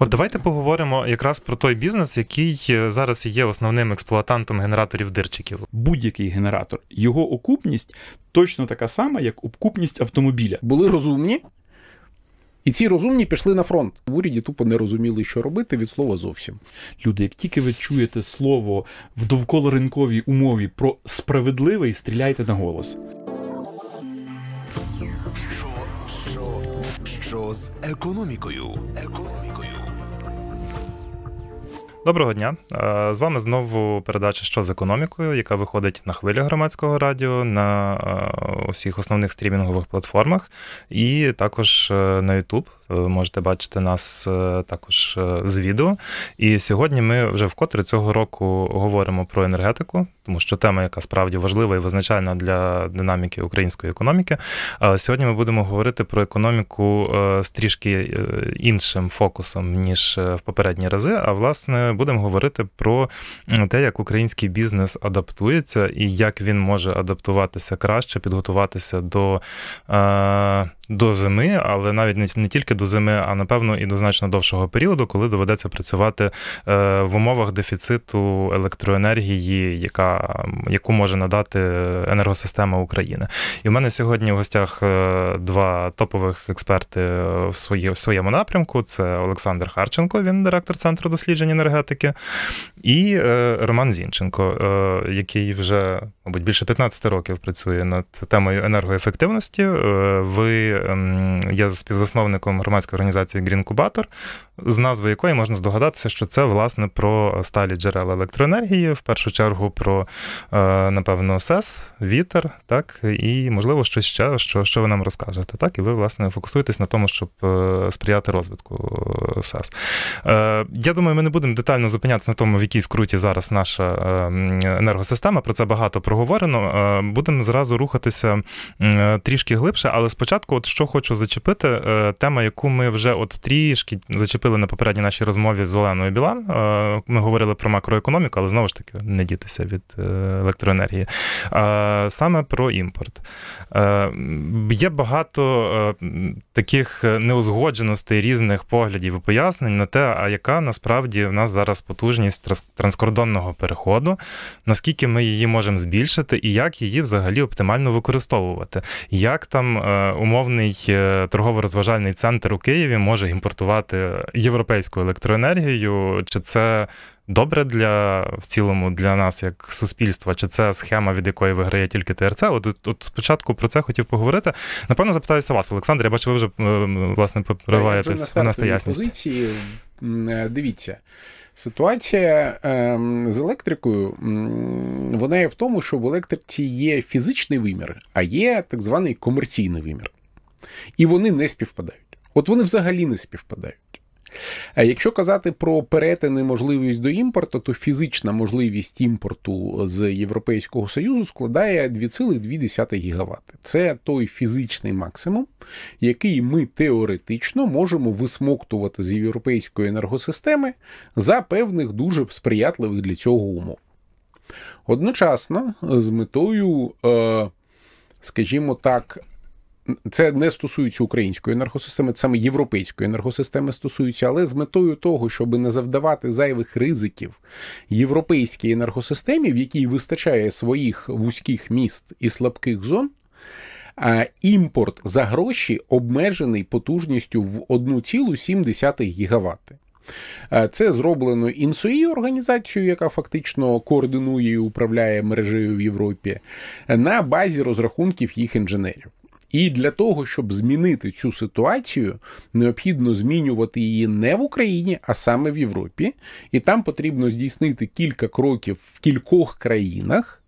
От давайте поговоримо якраз про той бізнес, який е, зараз є основним експлуатантом генераторів дирчиків. Будь-який генератор, його окупність точно така сама, як окупність автомобіля. Були розумні. І ці розумні пішли на фронт. В уряді тупо не розуміли, що робити від слова зовсім. Люди, як тільки ви чуєте слово в довколоринковій умові про справедливий, стріляйте на голос. Що, що, що з економікою? Економікою. Доброго дня! Е, з вами знову передача що з економікою, яка виходить на хвилі громадського радіо на е, усіх основних стрімінгових платформах, і також е, на YouTube ви е, можете бачити нас е, також е, з відео. І сьогодні ми вже вкотре цього року говоримо про енергетику, тому що тема, яка справді важлива і визначальна для динаміки української економіки. Сьогодні ми будемо говорити про економіку з трішки іншим фокусом ніж в попередні рази. А власне будемо говорити про те, як український бізнес адаптується і як він може адаптуватися краще, підготуватися до до зими, але навіть не, не тільки до зими, а напевно і до значно довшого періоду, коли доведеться працювати е, в умовах дефіциту електроенергії, яка яку може надати енергосистема України. І в мене сьогодні в гостях е, два топових експерти в свої, в своєму напрямку: це Олександр Харченко, він директор центру досліджень енергетики, і е, Роман Зінченко, який вже мабуть, більше 15 років працює над темою енергоефективності. Е, ви ем, є співзасновником громадської організації Грінкубатор, з назви якої можна здогадатися, що це власне про сталі джерела електроенергії, в першу чергу про, е, напевно, СЕС, вітер, так, і, можливо, щось ще, що що ви нам розкажете. Так, і ви, власне, фокусуєтесь на тому, щоб е, сприяти розвитку СЕС. Я думаю, ми не будемо детально зупинятися на тому, в якій скруті зараз наша ем, енергосистема. Про це багато про проговорено. Е, будемо зразу рухатися е, трішки глибше, але спочатку, от що хочу зачепити, е, тема, яку ми вже от трішки зачепили на попередній нашій розмові з Оленою Білан. Ми говорили про макроекономіку, але знову ж таки не дітися від електроенергії. Саме про імпорт. Є багато таких неузгодженостей різних поглядів і пояснень на те, а яка насправді в нас зараз потужність транскордонного переходу, наскільки ми її можемо збільшити збільшити, і як її взагалі оптимально використовувати, як там е, умовний е, торгово-розважальний центр у Києві може імпортувати європейську електроенергію, чи це. Добре для в цілому для нас як суспільства, чи це схема, від якої виграє тільки ТРЦ? От, от, спочатку про це хотів поговорити. Напевно, запитаюся вас, Олександр. Я бачу, ви вже власне поприваєтесь на, на стаясність. позиції. Е, дивіться. Ситуація е, з електрикою вона є в тому, що в електриці є фізичний вимір, а є так званий комерційний вимір. І вони не співпадають. От вони взагалі не співпадають. Е, якщо казати про перетини можливість до імпорту, то фізична можливість імпорту з Європейського Союзу складає 2,2 ГВт. Це той фізичний максимум, який ми теоретично можемо висмоктувати з європейської енергосистеми за певних дуже сприятливих для цього умов. Одночасно з метою, е, скажімо так, це не стосується української енергосистеми, це саме європейської енергосистеми стосується, але з метою того, щоб не завдавати зайвих ризиків європейській енергосистемі, в якій вистачає своїх вузьких міст і слабких зон. А імпорт за гроші обмежений потужністю в 1,7 гігавати. Це зроблено інсуї організацією, яка фактично координує і управляє мережею в Європі, на базі розрахунків їх інженерів. І для того, щоб змінити цю ситуацію, необхідно змінювати її не в Україні, а саме в Європі. І там потрібно здійснити кілька кроків в кількох країнах.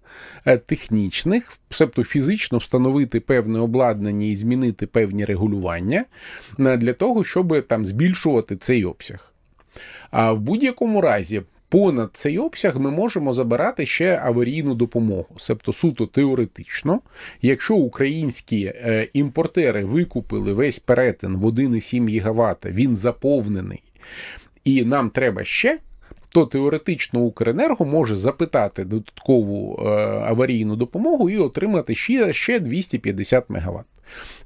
Е, технічних, себто фізично встановити певне обладнання і змінити певні регулювання е, для того, щоб там збільшувати цей обсяг. А в будь-якому разі понад цей обсяг ми можемо забирати ще аварійну допомогу, себто суто теоретично, якщо українські е, імпортери викупили весь перетин в 1,7 ГВт, він заповнений, і нам треба ще. То теоретично Укренерго може запитати додаткову е, аварійну допомогу і отримати ще ще 250 МВт.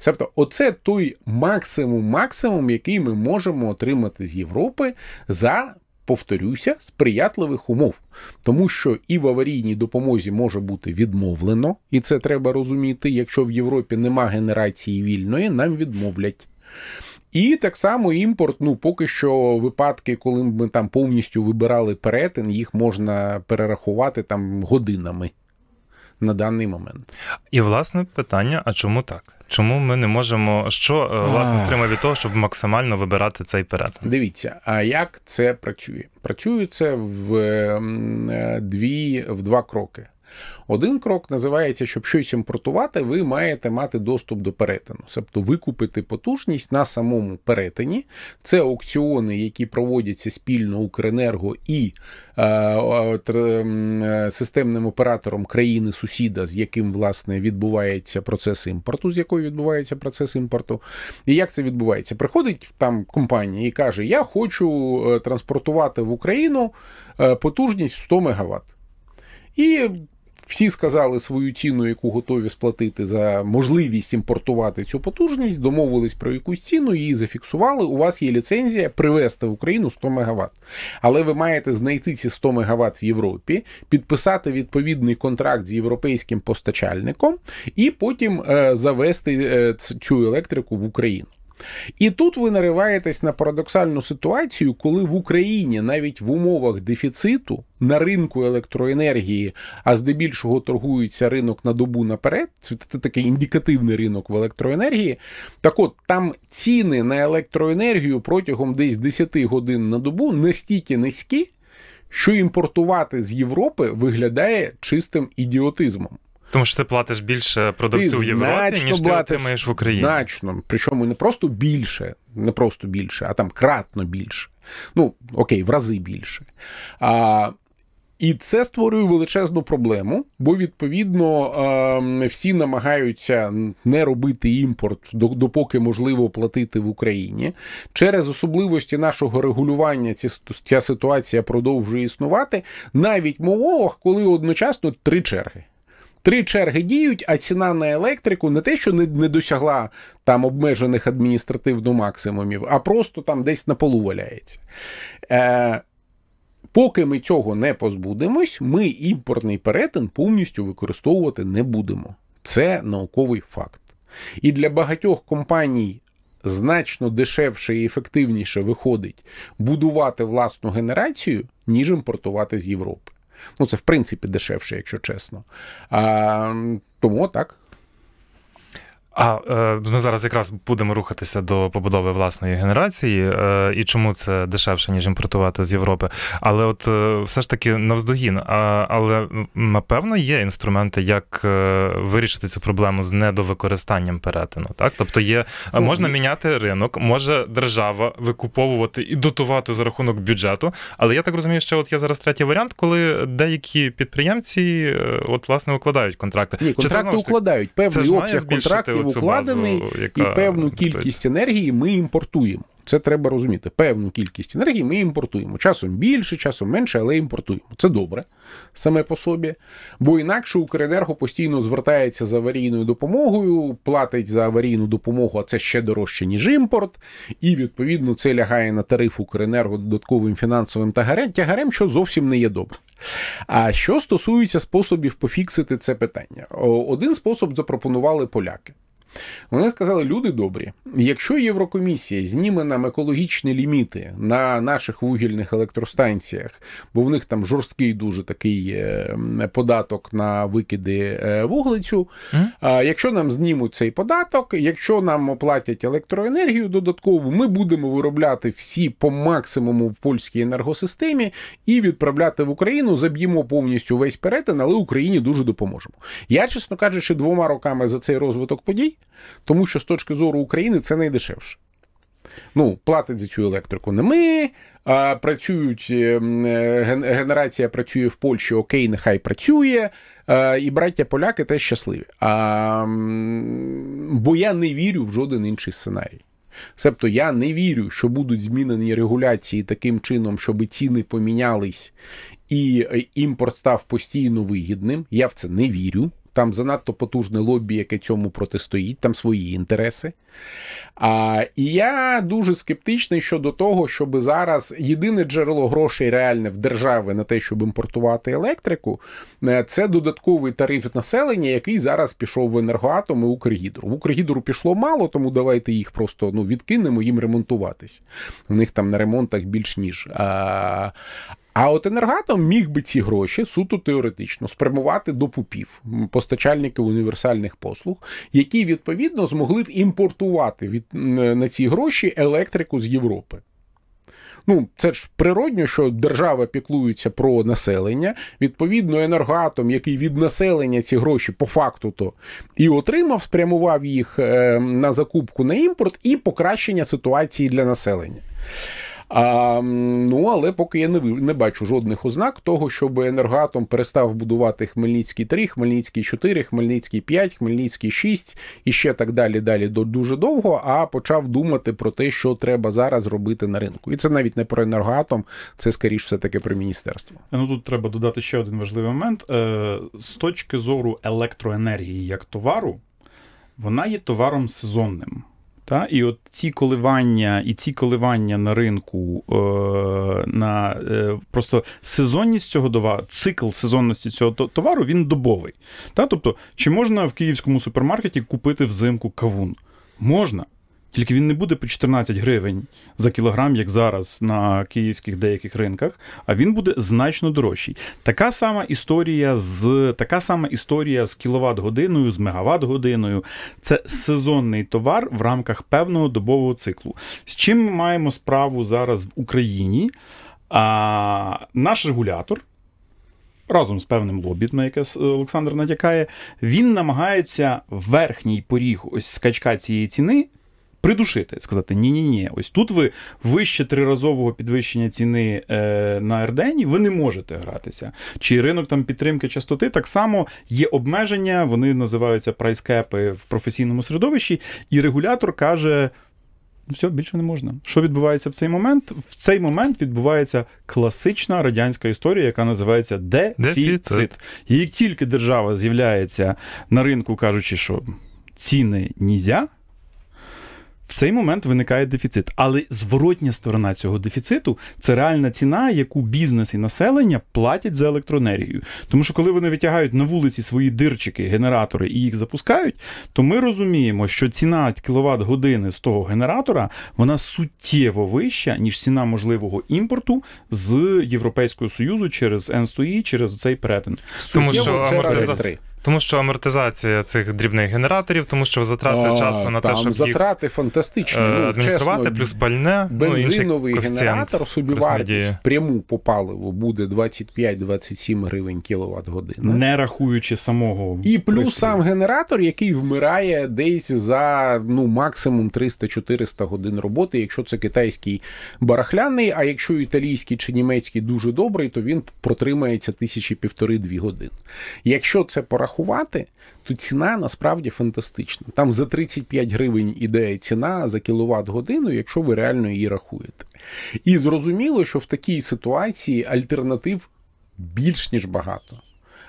Тобто, оце той максимум, максимум, який ми можемо отримати з Європи за повторюся, сприятливих умов, тому що і в аварійній допомозі може бути відмовлено, і це треба розуміти. Якщо в Європі нема генерації вільної, нам відмовлять. І так само імпорт, ну поки що випадки, коли ми там повністю вибирали перетин, їх можна перерахувати там годинами на даний момент. І власне питання: а чому так? Чому ми не можемо що е, власне стримає від того, щоб максимально вибирати цей перетин? Дивіться, а як це працює? Працює це в е, дві в два кроки. Один крок називається, щоб щось імпортувати, ви маєте мати доступ до перетину, тобто викупити потужність на самому перетині. Це аукціони, які проводяться спільно Укренерго і е, е, системним оператором країни-сусіда, з яким власне відбувається процес імпорту, з якою відбувається процес імпорту. І як це відбувається? Приходить там компанія і каже: Я хочу е, транспортувати в Україну е, потужність 100 МВт. І всі сказали свою ціну, яку готові сплатити за можливість імпортувати цю потужність, домовились про якусь ціну, її зафіксували. У вас є ліцензія привезти в Україну 100 МВт. Але ви маєте знайти ці 100 МВт в Європі, підписати відповідний контракт з європейським постачальником і потім е, завести е, цю електрику в Україну. І тут ви нариваєтесь на парадоксальну ситуацію, коли в Україні навіть в умовах дефіциту на ринку електроенергії, а здебільшого торгується ринок на добу наперед, це такий індикативний ринок в електроенергії. Так от там ціни на електроенергію протягом десь 10 годин на добу настільки низькі, що імпортувати з Європи виглядає чистим ідіотизмом. Тому що ти платиш більше продавців в Європі, ніж ти отримаєш в Україні. Значно. Причому не просто більше, не просто більше, а там кратно більше. Ну, окей, в рази більше. А, І це створює величезну проблему, бо, відповідно, ем, всі намагаються не робити імпорт, допоки можливо платити в Україні. Через особливості нашого регулювання ця ситуація продовжує існувати навіть в умовах, коли одночасно три черги три черги діють, а ціна на електрику не те, що не, не досягла там обмежених адміністративно максимумів, а просто там десь на полу валяється. Е, Поки ми цього не позбудемось, ми імпортний перетин повністю використовувати не будемо. Це науковий факт. І для багатьох компаній. Значно дешевше і ефективніше виходить будувати власну генерацію, ніж імпортувати з Європи. Ну, це в принципі дешевше, якщо чесно. А, Тому так. А е, ми зараз якраз будемо рухатися до побудови власної генерації, е, і чому це дешевше ніж імпортувати з Європи? Але, от е, все ж таки, навздогін. А, Але напевно є інструменти, як е, вирішити цю проблему з недовикористанням перетину. Так, тобто є е, ну, можна міняти ринок, може держава викуповувати і дотувати за рахунок бюджету. Але я так розумію, що от є зараз третій варіант, коли деякі підприємці е, от власне укладають контракти. Ні, контракти Чи, це, укладають певний обсяг контрактів укладений, базу, яка... і певну кількість енергії ми імпортуємо. Це треба розуміти. Певну кількість енергії ми імпортуємо. Часом більше, часом менше, але імпортуємо. Це добре саме по собі. Бо інакше Укренерго постійно звертається за аварійною допомогою, платить за аварійну допомогу, а це ще дорожче, ніж імпорт. І відповідно це лягає на тариф Укренерго додатковим фінансовим тягарем, що зовсім не є добре. А що стосується способів пофіксити це питання, один спосіб запропонували поляки. Вони сказали, люди добрі, якщо Єврокомісія зніме нам екологічні ліміти на наших вугільних електростанціях, бо в них там жорсткий дуже такий е, податок на викиди е, вуглецю. Mm. Якщо нам знімуть цей податок, якщо нам оплатять електроенергію додаткову, ми будемо виробляти всі по максимуму в польській енергосистемі і відправляти в Україну, заб'ємо повністю весь перетин, але Україні дуже допоможемо. Я, чесно кажучи, двома роками за цей розвиток подій тому що з точки зору України це найдешевше. Ну, платить за цю електрику не ми. а Працюють е, е, генерація працює в Польщі, окей, нехай працює. Е, і браття поляки теж щасливі. А, Бо я не вірю в жоден інший сценарій. Себто я не вірю, що будуть змінені регуляції таким чином, щоб ціни помінялись і імпорт став постійно вигідним. Я в це не вірю там занадто потужне лобі, яке цьому протистоїть, там свої інтереси. А, І я дуже скептичний щодо того, щоб зараз єдине джерело грошей реальне в держави на те, щоб імпортувати електрику, е, це додатковий тариф населення, який зараз пішов в енергоатом і Укргідру. В Укргідру пішло мало, тому давайте їх просто ну, відкинемо їм ремонтуватись. В них там на ремонтах більш ніж. А, а от енергатом міг би ці гроші суто теоретично спрямувати до пупів постачальників універсальних послуг, які відповідно змогли б імпортувати від на ці гроші електрику з Європи. Ну, це ж природньо, що держава піклується про населення. Відповідно, енергатом, який від населення ці гроші по факту то і отримав, спрямував їх е, на закупку на імпорт і покращення ситуації для населення. А, Ну але поки я не не бачу жодних ознак того, щоб енергоатом перестав будувати Хмельницький 3, Хмельницький 4, Хмельницький 5, Хмельницький 6 і ще так далі далі до дуже довго. А почав думати про те, що треба зараз робити на ринку. І це навіть не про енергоатом, це скоріш все таки про міністерство. Е, ну тут треба додати ще один важливий момент е, з точки зору електроенергії як товару. Вона є товаром сезонним. Та? І от ці коливання і ці коливання на ринку, е, на е, просто сезонність цього товару, цикл сезонності цього товару він добовий. Та? Тобто, чи можна в київському супермаркеті купити взимку кавун? Можна. Тільки він не буде по 14 гривень за кілограм, як зараз на київських деяких ринках, а він буде значно дорожчий. Така сама історія з така сама історія з кіловат-годиною, з мегават-годиною. Це сезонний товар в рамках певного добового циклу. З чим ми маємо справу зараз в Україні? А, Наш регулятор. Разом з певним лобі, на яке е, Олександр натякає, він намагається верхній поріг ось скачка цієї ціни придушити, сказати ні, ні, ні, ось тут ви вище триразового підвищення ціни е, на РДН, ви не можете гратися. Чи ринок там підтримки частоти так само є обмеження, вони називаються прайскепи в професійному середовищі, і регулятор каже. Ну, все, більше не можна. Що відбувається в цей момент? В цей момент відбувається класична радянська історія, яка називається дефіцит. І як тільки держава з'являється на ринку, кажучи, що ціни нізя, в цей момент виникає дефіцит, але зворотня сторона цього дефіциту це реальна ціна, яку бізнес і населення платять за електроенергію. Тому що коли вони витягають на вулиці свої дирчики, генератори і їх запускають, то ми розуміємо, що ціна кіловат години з того генератора вона суттєво вища ніж ціна можливого імпорту з Європейського союзу через НСТОІ, через цей перетин. Тому суттєво що це раз... Тому що амортизація цих дрібних генераторів, тому що затрати часу на там те, щоб затрати їх фантастичні ну, е, адмініструвати, чесно, плюс пальне ну, бензиновий ну, генератор собівартість пряму по паливу буде 25-27 гривень кіловат година, не рахуючи самого і плюс сам генератор, який вмирає десь за ну максимум 300-400 годин роботи. Якщо це китайський барахляний, а якщо італійський чи німецький дуже добрий, то він протримається тисячі півтори-дві години. Якщо це порахувати порахувати, то ціна насправді фантастична. Там за 35 гривень іде ціна за кіловат годину, якщо ви реально її рахуєте. І зрозуміло, що в такій ситуації альтернатив більш ніж багато.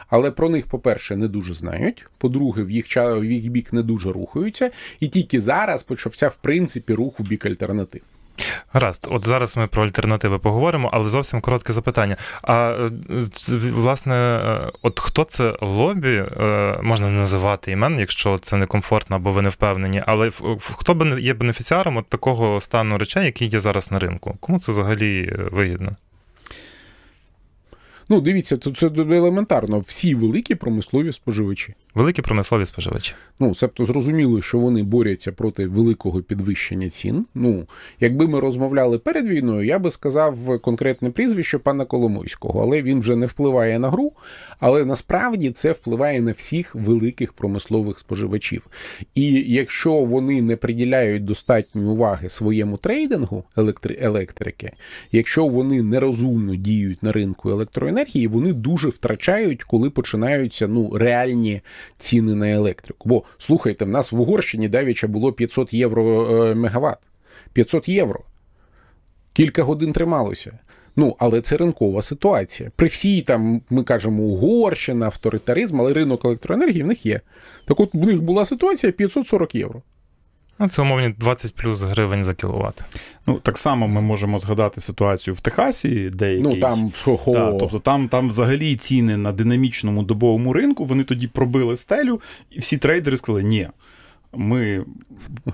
Але про них, по-перше, не дуже знають. По-друге, в їх в їх бік не дуже рухаються, і тільки зараз почався в принципі рух у бік альтернатив. Гаразд, от зараз ми про альтернативи поговоримо, але зовсім коротке запитання. А е, власне, е, от хто це лобі е, можна не називати імен, якщо це некомфортно або ви не впевнені, але хто є бенефіціаром от такого стану речей, який є зараз на ринку? Кому це взагалі вигідно? Ну, дивіться, то це елементарно. Всі великі промислові споживачі. Великі промислові споживачі. Ну, себто зрозуміло, що вони борються проти великого підвищення цін. Ну, якби ми розмовляли перед війною, я би сказав конкретне прізвище пана Коломойського, але він вже не впливає на гру але насправді це впливає на всіх великих промислових споживачів. І якщо вони не приділяють достатньої уваги своєму трейдингу електри... електрики, якщо вони нерозумно діють на ринку електроенергії, вони дуже втрачають, коли починаються ну реальні ціни на електрику. Бо слухайте, в нас в Угорщині давіча було 500 євро е, мегаватт. 500 євро. Кілька годин трималося. Ну але це ринкова ситуація. При всій там ми кажемо угорщина, авторитаризм, але ринок електроенергії в них є. Так от в них була ситуація 540 євро. Ну, це умовні 20 плюс гривень за кіловат. Ну так само ми можемо згадати ситуацію в Техасі, де ну там да, тобто там там взагалі ціни на динамічному добовому ринку вони тоді пробили стелю, і всі трейдери сказали, ні. Ми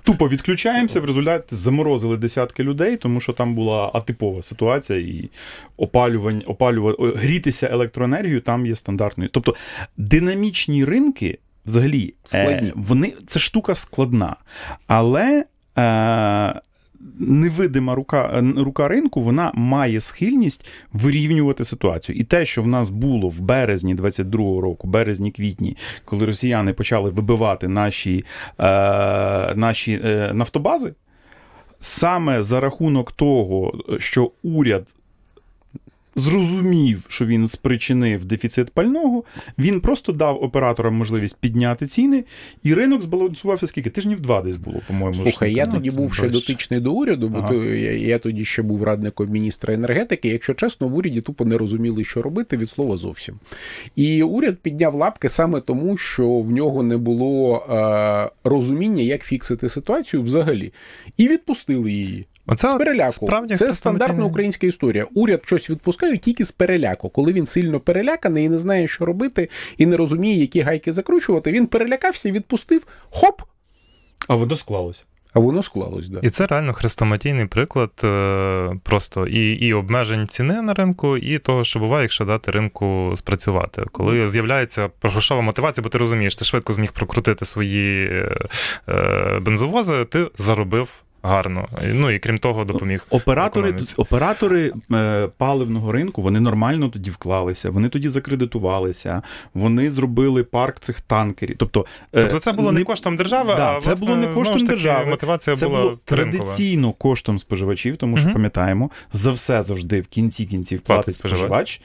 тупо відключаємося. В результаті заморозили десятки людей, тому що там була атипова ситуація, і опалювання, опалювання грітися електроенергію там є стандартною. Тобто динамічні ринки взагалі е, Складні. Е, вони це штука складна. Але. Е, невидима рука рука ринку, вона має схильність вирівнювати ситуацію. І те, що в нас було в березні 22-го року, березні-квітні, коли росіяни почали вибивати наші, е, наші е, нафтобази. Саме за рахунок того, що уряд зрозумів, що він спричинив дефіцит пального, він просто дав операторам можливість підняти ціни, і ринок збалансувався скільки тижнів два десь було, по-моєму. Слухай, я ну, тоді був ще дотичний до уряду, бо ага. я, я тоді ще був радником міністра енергетики. Якщо чесно, в уряді тупо не розуміли, що робити від слова зовсім. І уряд підняв лапки саме тому, що в нього не було е, розуміння, як фіксити ситуацію взагалі, і відпустили її. Оце з переляку. Справді, це стандартна українська історія. Уряд щось відпускає тільки з переляку. Коли він сильно переляканий і не знає, що робити, і не розуміє, які гайки закручувати, він перелякався, і відпустив, хоп! А воно склалось. А воно склалось, да. І це реально хрестоматійний приклад е, просто і і обмежень ціни на ринку, і того, що буває, якщо дати ринку спрацювати. Коли з'являється грошова мотивація, бо ти розумієш, ти швидко зміг прокрутити свої е, е, бензовози, ти заробив гарно. Ну і крім того, ну, допоміг. Оператори економіці. оператори е, паливного ринку вони нормально тоді вклалися, вони тоді закредитувалися, вони зробили парк цих танкерів. Тобто, е, тобто це було не, не коштом держави, да, а це власне, було не коштом таки, держави. Мотивація це була було традиційно коштом споживачів, тому що угу. пам'ятаємо за все завжди в кінці кінців платить споживач.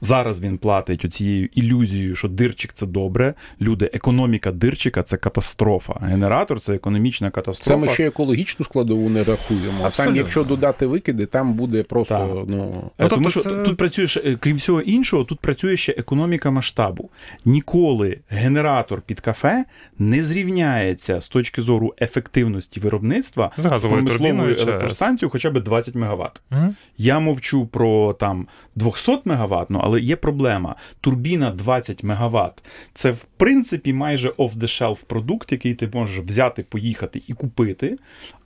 Зараз він платить оцією ілюзією, що дирчик це добре. Люди, економіка дирчика це катастрофа. Генератор це економічна катастрофа. Це ми ще екологічну складову не рахуємо. Абсолютно. Там, якщо додати викиди, там буде просто так. ну а, ну, тобто тому, що це... тут працюєш, е, крім всього іншого, тут працює ще економіка масштабу. Ніколи генератор під кафе не зрівняється з точки зору ефективності виробництва з газовою промисловою електростанцією, хоча б 20 МВт. Угу. Я мовчу про там 200 мегаватну, але є проблема. Турбіна 20 МВт. Це в принципі майже off-the-shelf продукт, який ти можеш взяти, поїхати і купити.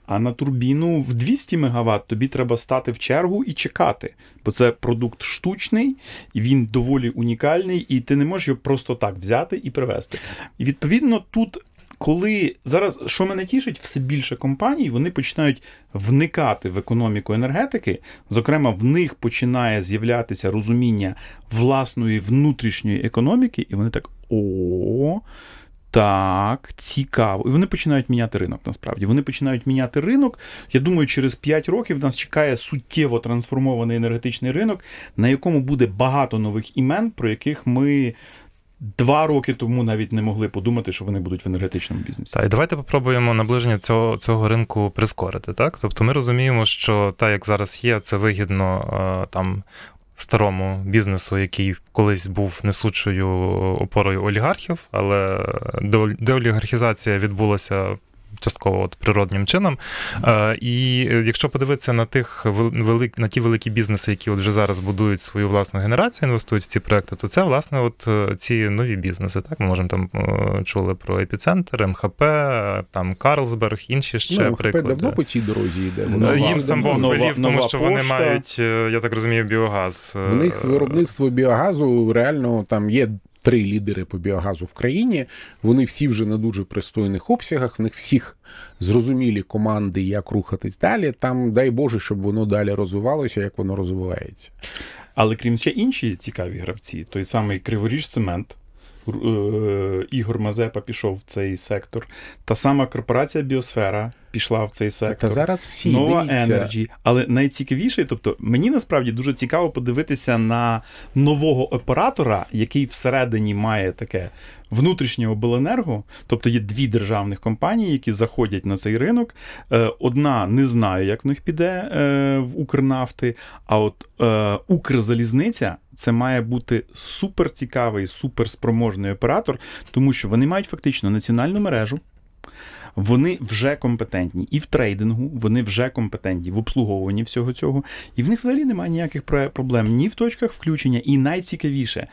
А на турбіну в 200 МВт тобі треба стати в чергу і чекати, бо це продукт штучний, і він доволі унікальний, і ти не можеш його просто так взяти і привезти. І відповідно тут коли зараз, що мене тішить, все більше компаній вони починають вникати в економіку енергетики. Зокрема, в них починає з'являтися розуміння власної внутрішньої економіки, і вони так о. Так, цікаво. І вони починають міняти ринок. Насправді вони починають міняти ринок. Я думаю, через 5 років нас чекає суттєво трансформований енергетичний ринок, на якому буде багато нових імен, про яких ми Два роки тому навіть не могли подумати, що вони будуть в енергетичному бізнесі. Так, і давайте попробуємо наближення цього цього ринку прискорити. Так, тобто ми розуміємо, що так, як зараз є, це вигідно е, там старому бізнесу, який колись був несучою опорою олігархів, але деолігархізація відбулася частково от природнім чином. Е, і е, якщо подивитися на тих велик, на ті великі бізнеси, які от вже зараз будують свою власну генерацію, інвестують в ці проекти, то це власне от е, ці нові бізнеси. Так, ми можемо там чули про епіцентр, МХП, там Карлсберг, інші ще ну, приклади. МХП давно по цій дорозі йде. Вона їм сам Бог велів, тому що пошта. вони мають, я так розумію, біогаз. У них виробництво біогазу реально там є три лідери по біогазу в країні. Вони всі вже на дуже пристойних обсягах. В них всіх зрозумілі команди, як рухатись далі. Там дай Боже, щоб воно далі розвивалося, як воно розвивається. Але крім ще інші цікаві гравці, той самий Криворіж Цемент. Е, Ігор Мазепа пішов в цей сектор. Та сама корпорація Біосфера, пішла в цей сектор. Та зараз всі Nova Energy. Але найцікавіше, тобто мені насправді дуже цікаво подивитися на нового оператора, який всередині має таке внутрішнє обленерго. Тобто є дві державних компанії, які заходять на цей ринок. Е, одна не знаю, як в них піде е, в Укрнафти, а от е, Укрзалізниця. Це має бути суперцікавий, суперспроможний оператор, тому що вони мають фактично національну мережу вони вже компетентні і в трейдингу, вони вже компетентні в обслуговуванні всього цього, і в них взагалі немає ніяких проблем ні в точках включення, і найцікавіше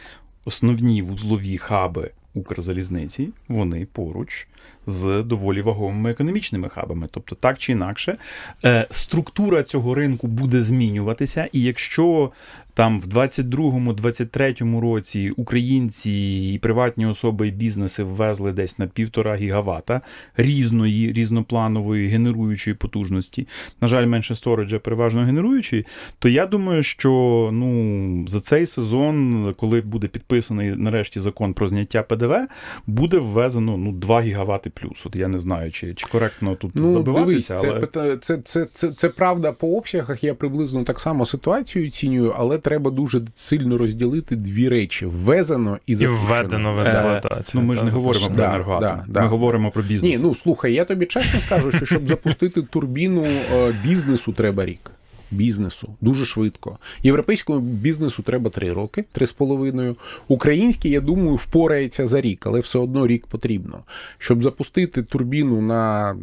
основні вузлові хаби Укрзалізниці вони поруч з доволі вагомими економічними хабами. Тобто, так чи інакше, е, структура цього ринку буде змінюватися, і якщо там в 2022-2023 році українці і приватні особи і бізнеси ввезли десь на півтора гігавата різної, різнопланової генеруючої потужності. На жаль, менше сториджа переважно генеруючої, то я думаю, що ну за цей сезон, коли буде підписаний нарешті закон про зняття ПДВ, буде ввезено ну 2 гігавати плюс. От я не знаю, чи чи коректно тут ну, забиватися. Дивись, це, але... це, це, це, це правда по обсягах. Я приблизно так само ситуацію оцінюю, але треба дуже сильно розділити дві речі: ввезено і запущено. І введено в експлуатацію. Ну ми ж не говоримо про енергоатом, ми говоримо про бізнес. Ні, ну слухай, я тобі чесно скажу, що щоб запустити турбіну е, бізнесу, треба рік бізнесу дуже швидко. Європейському бізнесу треба три роки, три з половиною. Український, я думаю, впорається за рік, але все одно рік потрібно. Щоб запустити турбіну на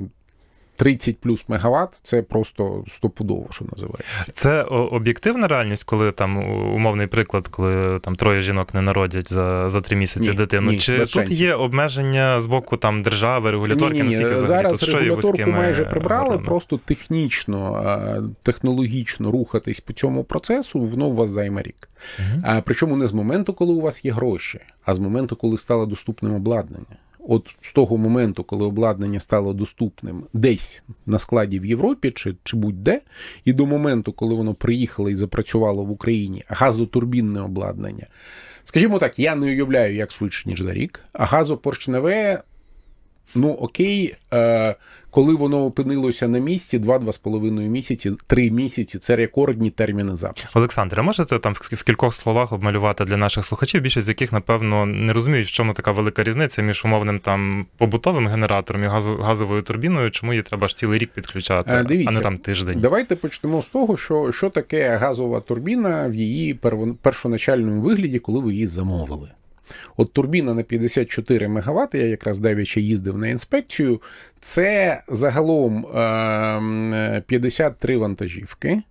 30 плюс мегаватт це просто стопудово, що називається. Це об'єктивна реальність, коли там умовний приклад, коли там троє жінок не народять за за три місяці ні, дитину. Ні, Чи тут шансів. є обмеження з боку там держави, регуляторки? Ні, ні, наскільки взагалі? Зараз тут регуляторку що майже прибрали, робимо? просто технічно, технологічно рухатись по цьому процесу, воно у вас займе рік. Угу. Причому не з моменту, коли у вас є гроші, а з моменту, коли стало доступним обладнання от з того моменту, коли обладнання стало доступним десь на складі в Європі чи чи будь-де, і до моменту, коли воно приїхало і запрацювало в Україні газотурбінне обладнання, скажімо так, я не уявляю як швидше ніж за рік, а газопорчневе. Ну окей, е, коли воно опинилося на місці, 2-2,5 місяці, 3 місяці це рекордні терміни запуску. Олександре, можете там в кількох словах обмалювати для наших слухачів, більшість з яких, напевно, не розуміють, в чому така велика різниця між умовним там побутовим генератором і газовою турбіною, чому її треба ж цілий рік підключати, е, дивіться, а не там тиждень. Давайте почнемо з того, що що таке газова турбіна в її першоначальному вигляді, коли ви її замовили. От турбіна на 54 МВт, я якраз давяче їздив на інспекцію, це загалом 53 ем, вантажівки.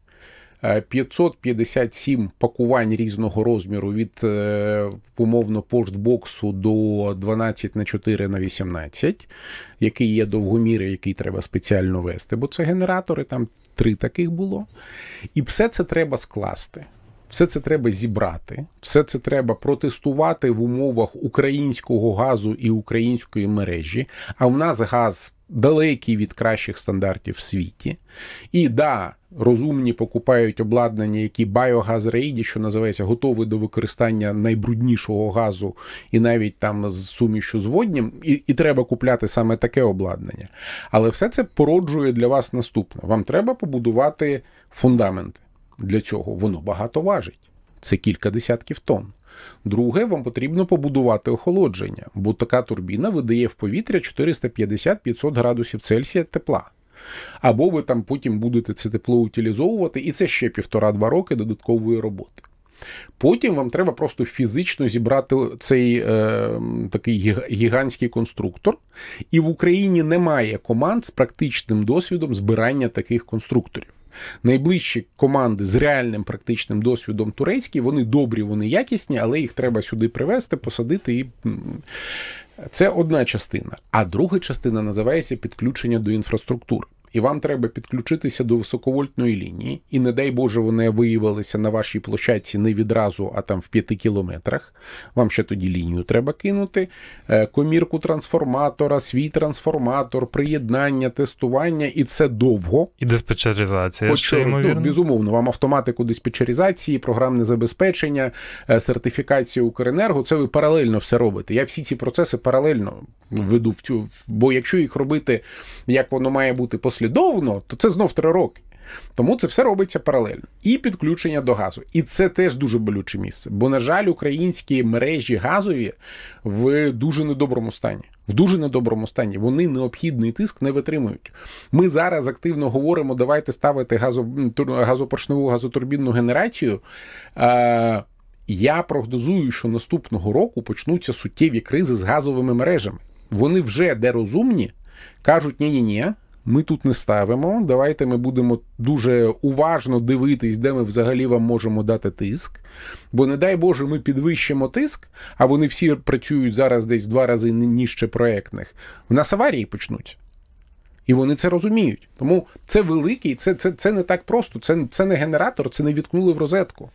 557 е, пакувань різного розміру від е, умовно поштбоксу до 12 на 4 на 18, який є довгоміри, який треба спеціально вести, бо це генератори, там три таких було. І все це треба скласти. Все це треба зібрати, все це треба протестувати в умовах українського газу і української мережі. А в нас газ далекий від кращих стандартів в світі. І да, розумні покупають обладнання, які Байогаз Рейді, що називається, готові до використання найбруднішого газу і навіть там з сумішю з воднім, і, і треба купляти саме таке обладнання. Але все це породжує для вас наступне: вам треба побудувати фундаменти. Для цього воно багато важить. Це кілька десятків тонн. Друге, вам потрібно побудувати охолодження, бо така турбіна видає в повітря 450-500 градусів Цельсія тепла. Або ви там потім будете це тепло утилізовувати, і це ще півтора-два роки додаткової роботи. Потім вам треба просто фізично зібрати цей е, такий гігантський конструктор. І в Україні немає команд з практичним досвідом збирання таких конструкторів найближчі команди з реальним практичним досвідом турецькі, вони добрі, вони якісні, але їх треба сюди привезти, посадити і. Це одна частина. А друга частина називається підключення до інфраструктури і вам треба підключитися до високовольтної лінії, і не дай Боже, вони виявилися на вашій площадці не відразу, а там в 5 кілометрах. Вам ще тоді лінію треба кинути, е, комірку трансформатора, свій трансформатор, приєднання, тестування, і це довго. І диспетчеризація. Хоч, ще Ну, безумовно, вам автоматику диспетчеризації, програмне забезпечення, е, сертифікація Укренерго. Це ви паралельно все робите. Я всі ці процеси паралельно веду, бо якщо їх робити, як воно має бути послідовно, послідовно, то це знов три роки. Тому це все робиться паралельно. І підключення до газу. І це теж дуже болюче місце. Бо, на жаль, українські мережі газові в дуже недоброму стані. В дуже недоброму стані. Вони необхідний тиск не витримують. Ми зараз активно говоримо, давайте ставити газопоршневу газотурбінну генерацію. Я прогнозую, що наступного року почнуться суттєві кризи з газовими мережами. Вони вже де розумні, кажуть, ні-ні-ні ми тут не ставимо. Давайте ми будемо дуже уважно дивитись, де ми взагалі вам можемо дати тиск. Бо, не дай Боже, ми підвищимо тиск, а вони всі працюють зараз десь два рази нижче проектних. В нас аварії почнуть. І вони це розуміють. Тому це великий, це це, це не так просто. Це це не генератор, це не віткнули в розетку.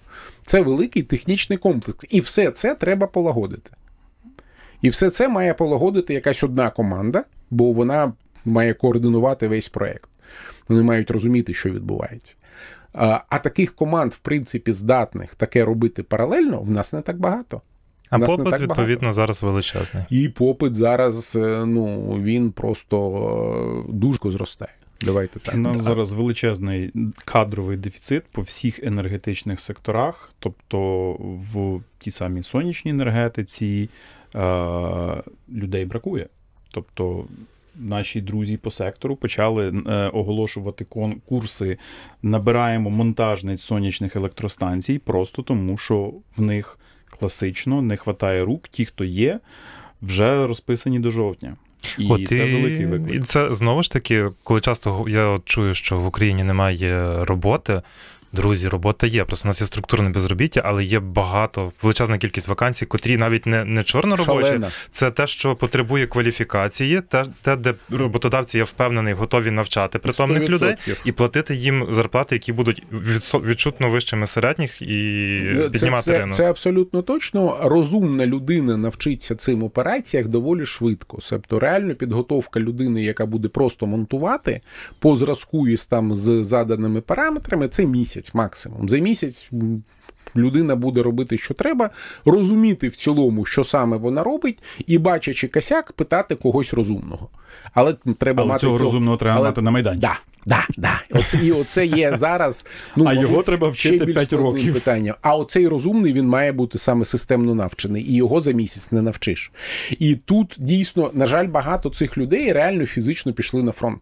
Це великий технічний комплекс. І все це треба полагодити. І все це має полагодити якась одна команда, бо вона має координувати весь проект. Вони мають розуміти, що відбувається. А таких команд, в принципі, здатних таке робити паралельно, в нас не так багато. А нас попит, так відповідно, багато. зараз величезний. І попит зараз, е, ну він просто е, дужко зростає. Давайте так. У нас да. зараз величезний кадровий дефіцит по всіх енергетичних секторах, тобто в тій самій сонячній енергетиці е- людей бракує. Тобто наші друзі по сектору почали е, оголошувати курси набираємо монтажниць сонячних електростанцій, просто тому що в них класично не вистачає рук. Ті, хто є, вже розписані до жовтня. І От, це і... великий виклик. І це знову ж таки, коли часто я чую, що в Україні немає роботи, Друзі, робота є. Просто у нас є структурне безробіття, але є багато величезна кількість вакансій, котрі навіть не не чорно робочі. Це те, що потребує кваліфікації, те, те, де роботодавці, я впевнений, готові навчати притомних людей і платити їм зарплати, які будуть відчутно вищими середніх, і е, піднімати це, це, ринок. Це абсолютно точно. Розумна людина навчиться цим операціях доволі швидко. Себто реально підготовка людини, яка буде просто монтувати по зразку із там з заданими параметрами, це місяць місяць максимум. За місяць людина буде робити, що треба, розуміти в цілому, що саме вона робить, і бачачи косяк, питати когось розумного. Але треба Але мати цього розумного треба Але... мати на майдані. Да. Да, да. Оце, і оце є зараз. Ну, А його треба вчити 5 років. Питання. А оцей розумний він має бути саме системно навчений, і його за місяць не навчиш. І тут дійсно, на жаль, багато цих людей реально фізично пішли на фронт.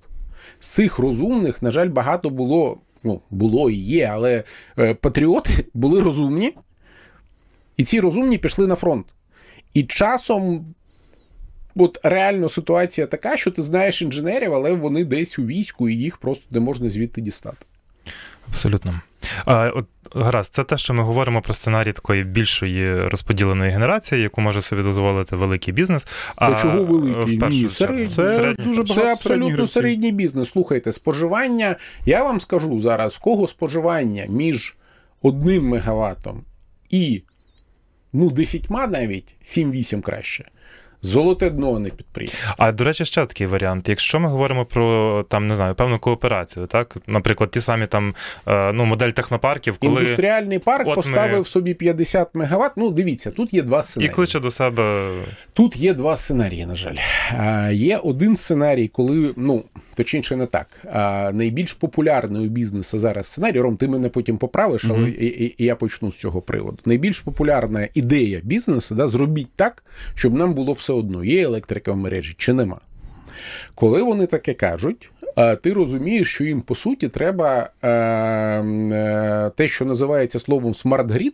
З цих розумних, на жаль, багато було ну, було і є, але е, патріоти були розумні, і ці розумні пішли на фронт. І часом от реально ситуація така, що ти знаєш інженерів, але вони десь у війську, і їх просто не можна звідти дістати. Абсолютно. А, от Гаразд, це те, що ми говоримо про сценарій такої більшої розподіленої генерації, яку може собі дозволити великий бізнес. А До чого великий? В Ні, середній. Це середній. дуже багато це абсолютно середній бізнес. Слухайте, споживання. Я вам скажу зараз, в кого споживання між одним мегаватом і ну, десятьма навіть 7-8 краще золоте дно не підприємство. А до речі, ще такий варіант. Якщо ми говоримо про там не знаю певну кооперацію, так наприклад, ті самі там е, ну модель технопарків, коли індустріальний парк От поставив ми... собі 50 мегаватт. Ну дивіться, тут є два сценарії. І кличе до себе тут. Є два сценарії. На жаль, а, е, є один сценарій, коли ну точніше не так. А, е, найбільш популярний у бізнесу зараз сценарій, Ром, ти мене потім поправиш, але mm-hmm. і, і, і я почну з цього приводу. Найбільш популярна ідея бізнесу да зробіть так, щоб нам було все все одно є електрика в мережі чи нема. Коли вони таке кажуть, е, ти розумієш, що їм по суті треба е, е, те, що називається словом смарт-грід,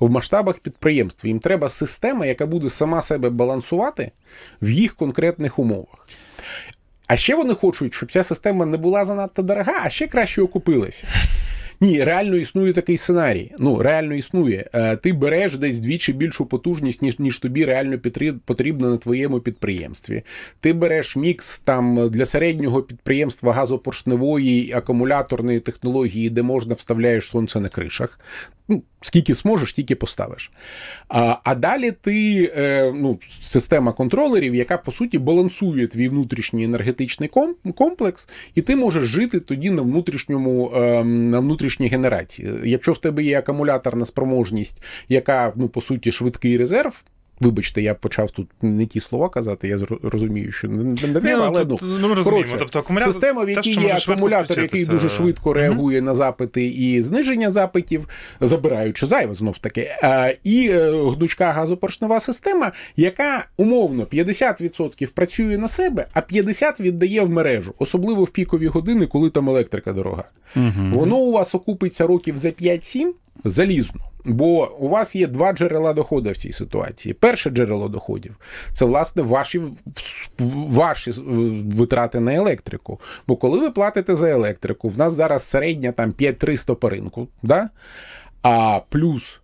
в масштабах підприємств. Їм треба система, яка буде сама себе балансувати в їх конкретних умовах. А ще вони хочуть, щоб ця система не була занадто дорога, а ще краще окупилася. Ні, реально існує такий сценарій. Ну реально існує. Е, ти береш десь двічі більшу потужність, ніж ніж тобі реально потрібно на твоєму підприємстві. Ти береш мікс там для середнього підприємства газопоршневої акумуляторної технології, де можна вставляєш сонце на кришах. Ну, Скільки зможеш, тільки поставиш. А а далі ти е, ну, система контролерів, яка по суті балансує твій внутрішній енергетичний комплекс, і ти можеш жити тоді на внутрішньому е, на внутрішній генерації. Якщо в тебе є акумуляторна спроможність, яка ну, по суті швидкий резерв, Вибачте, я почав тут не ті слова казати, я розумію, що не треба, не, ну, але ну, ну коротше, тобто, акумулятор, система, в якій є акумулятор, який дуже швидко реагує mm-hmm. на запити і зниження запитів, забираючи зайве знов таки. І е, гнучка газопоршнева система, яка умовно 50% працює на себе, а 50% віддає в мережу, особливо в пікові години, коли там електрика дорога. Mm-hmm. Воно у вас окупиться років за 5-7 залізно. Бо у вас є два джерела доходу в цій ситуації. Перше джерело доходів це власне ваші ваші е, витрати на електрику. Бо коли ви платите за електрику, в нас зараз середня там 5-300 по ринку, да? а плюс.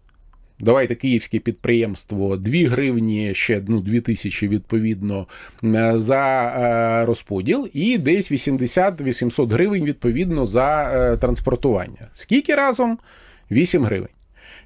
Давайте київське підприємство 2 гривні ще ну, 2 тисячі відповідно е, за е, розподіл, і десь 80-800 гривень відповідно за транспортування. Скільки разом? 8 гривень.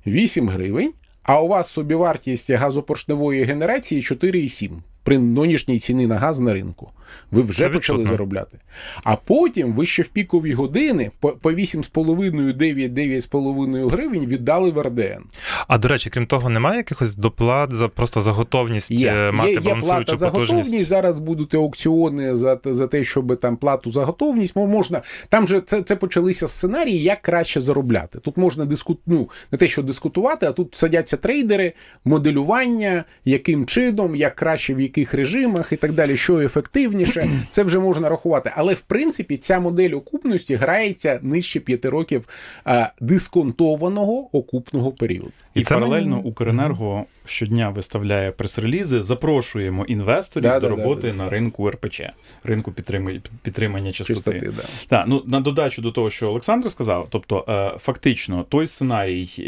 8 гривень, а у вас собівартість газопоршневої генерації 4,7 при нинішній ціні на газ на ринку. Ви вже Це почали відчутно. заробляти. А потім ви ще в пікові години по, по 8,5, 9, 9,5 гривень віддали в РДН. А до речі, крім того, немає якихось доплат за просто за готовність є. Е, мати є, є балансуючу плата потужність? за готовність. Зараз будуть аукціони за за те, щоб там плату за готовність. можна там же це це почалися сценарії, як краще заробляти. Тут можна дискут, ну, не те, що дискутувати, а тут садяться трейдери, моделювання, яким чином, як краще в яких режимах і так далі, що ефективно активніше, це вже можна рахувати. Але в принципі ця модель окупності грається нижче п'яти років а, е, дисконтованого окупного періоду. І, і це паралельно мені... Укренерго щодня виставляє прес-релізи. Запрошуємо інвесторів да, до да, роботи да, на ринку РПЧ, ринку підтримання, підтримання частоти. частоти да. ну на додачу до того, що Олександр сказав, тобто е, фактично той сценарій, е,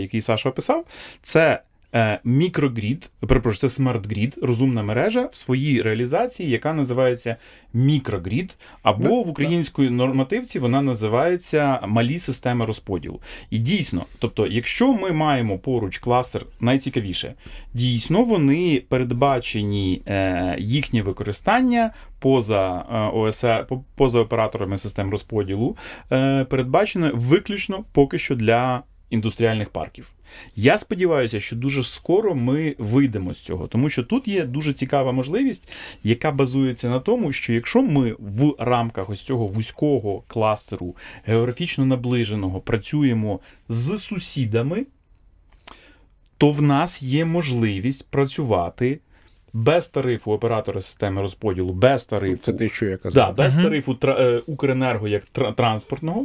який Саша описав, це. Е, мікрогрід, перепрошую, це смарт-грід, розумна мережа в своїй реалізації, яка називається мікрогрід, або ну, в українській нормативці вона називається малі системи розподілу. І дійсно, тобто, якщо ми маємо поруч кластер, найцікавіше, дійсно вони передбачені е, їхнє використання поза е, ОСЕ, поза операторами систем розподілу, е, передбачено виключно поки що для індустріальних парків. Я сподіваюся, що дуже скоро ми вийдемо з цього, тому що тут є дуже цікава можливість, яка базується на тому, що якщо ми в рамках ось цього вузького кластеру географічно наближеного працюємо з сусідами, то в нас є можливість працювати. Без тарифу оператора системи розподілу, без тарифу Це те, що я казав. Да, без угу. тарифу е, Укренерго як транспортного,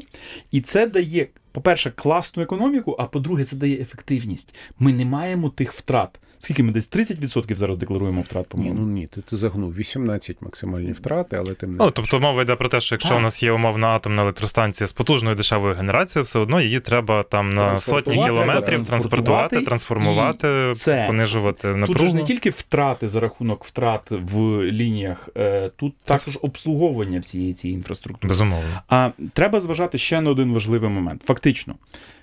і це дає по-перше, класну економіку, а по-друге, це дає ефективність. Ми не маємо тих втрат. Скільки ми десь 30% зараз декларуємо втрат, по-моєму? Ні, ну ні, ти, ти загнув 18 максимальні втрати, але тим не. Ну, тобто мова йде про те, що якщо так. у нас є умовна атомна електростанція з потужною дешевою генерацією, все одно її треба там на сотні кілометрів транспортувати, трансформувати, це. понижувати напругу. Тут ж не тільки втрати за рахунок втрат в лініях, е, тут також обслуговування всієї цієї інфраструктури. Безумовно. А треба зважати ще на один важливий момент. Фактично,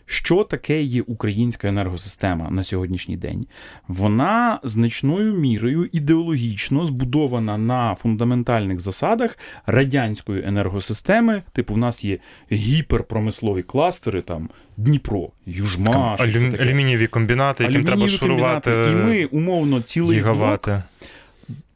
що таке є українська енергосистема на сьогоднішній день. Вона значною мірою ідеологічно збудована на фундаментальних засадах радянської енергосистеми. Типу, в нас є гіперпромислові кластери, там Дніпро, Южма, алю... алюмінієві комбінати, яким треба шурувати. І ми умовно цілий гігавати. блок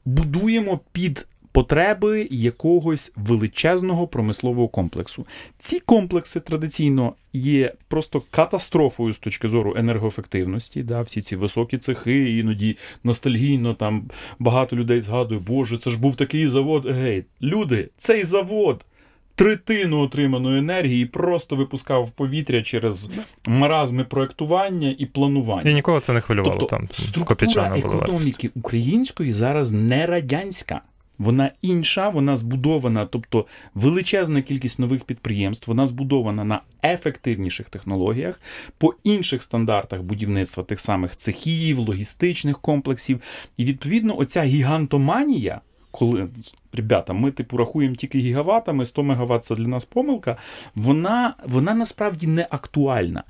будуємо під потреби якогось величезного промислового комплексу. Ці комплекси традиційно є просто катастрофою з точки зору енергоефективності. Да, Всі ці високі цехи, іноді ностальгійно там багато людей згадує, Боже, це ж був такий завод. Гей, люди, цей завод. Третину отриманої енергії просто випускав в повітря через маразми проектування і планування. І нікого це не хвилювало тобто, там. Структура економіки української зараз не радянська. Вона інша, вона збудована, тобто величезна кількість нових підприємств, вона збудована на ефективніших технологіях, по інших стандартах будівництва тих самих цехів, логістичних комплексів. І відповідно, оця гігантоманія, коли ребята, ми типу рахуємо тільки гігаватами, 100 мегаватт це для нас помилка. Вона, Вона насправді не актуальна.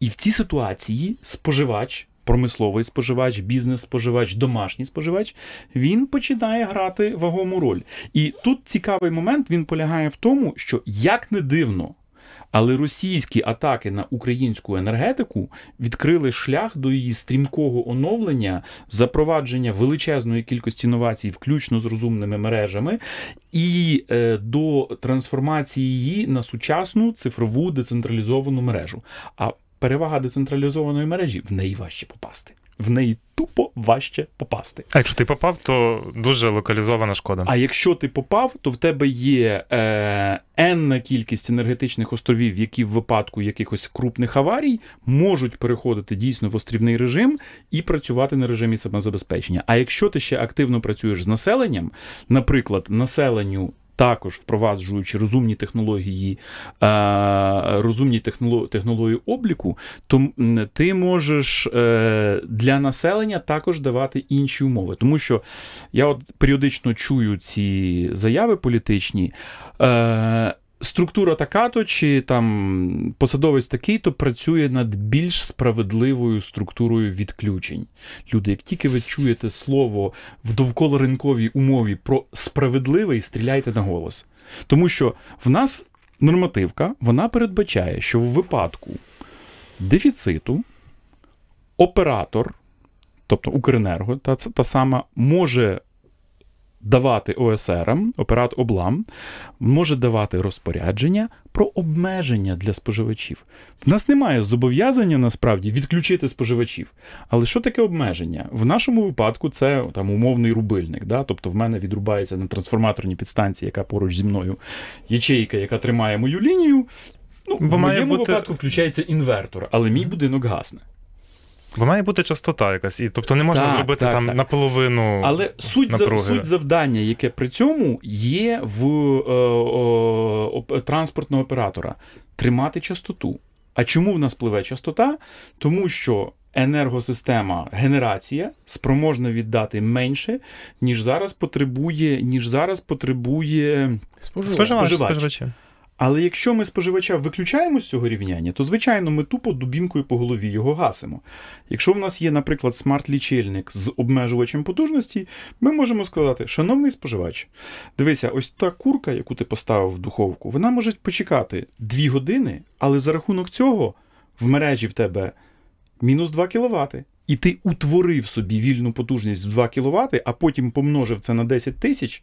І в цій ситуації споживач промисловий споживач, бізнес-споживач, домашній споживач, він починає грати вагому роль. І тут цікавий момент він полягає в тому, що як не дивно. Але російські атаки на українську енергетику відкрили шлях до її стрімкого оновлення, запровадження величезної кількості новацій, включно з розумними мережами, і е, до трансформації її на сучасну цифрову децентралізовану мережу. А перевага децентралізованої мережі в неї важче попасти. В неї тупо важче попасти. А якщо ти попав, то дуже локалізована шкода. А якщо ти попав, то в тебе є е, енна кількість енергетичних островів, які в випадку якихось крупних аварій можуть переходити дійсно в острівний режим і працювати на режимі самозабезпечення. А якщо ти ще активно працюєш з населенням, наприклад, населенню також впроваджуючи розумні технології, е, розумні технології обліку, то ти можеш е, для населення також давати інші умови. Тому що я от періодично чую ці заяви політичні. Е, структура така, то чи там посадовець такий, то працює над більш справедливою структурою відключень. Люди, як тільки ви чуєте слово в довколоринковій умові про справедливий, стріляйте на голос. Тому що в нас нормативка вона передбачає, що в випадку дефіциту оператор, тобто Укренерго, та, та сама, може давати ОСРам, операт облам, може давати розпорядження про обмеження для споживачів. В нас немає зобов'язання насправді відключити споживачів. Але що таке обмеження? В нашому випадку це там умовний рубильник. Да? Тобто в мене відрубається на трансформаторній підстанції, яка поруч зі мною ячейка, яка тримає мою лінію. Ну, Бо в моєму бути... випадку включається інвертор, але мій будинок гасне. Бо має бути частота якась, і тобто не можна так, зробити так, там так. наполовину. Але суть напруги. суть завдання, яке при цьому є в е, е, транспортного оператора тримати частоту. А чому в нас пливе частота? Тому що. Енергосистема генерація спроможна віддати менше, ніж зараз потребує, ніж зараз потребує споживач. споживач. Але якщо ми споживача виключаємо з цього рівняння, то звичайно ми тупо дубінкою по голові його гасимо. Якщо в нас є, наприклад, смарт-лічильник з обмежувачем потужності, ми можемо сказати, шановний споживач, дивися, ось та курка, яку ти поставив в духовку, вона може почекати 2 години, але за рахунок цього в мережі в тебе мінус 2 кВт. І ти утворив собі вільну потужність в 2 кВт, а потім помножив це на 10 тисяч,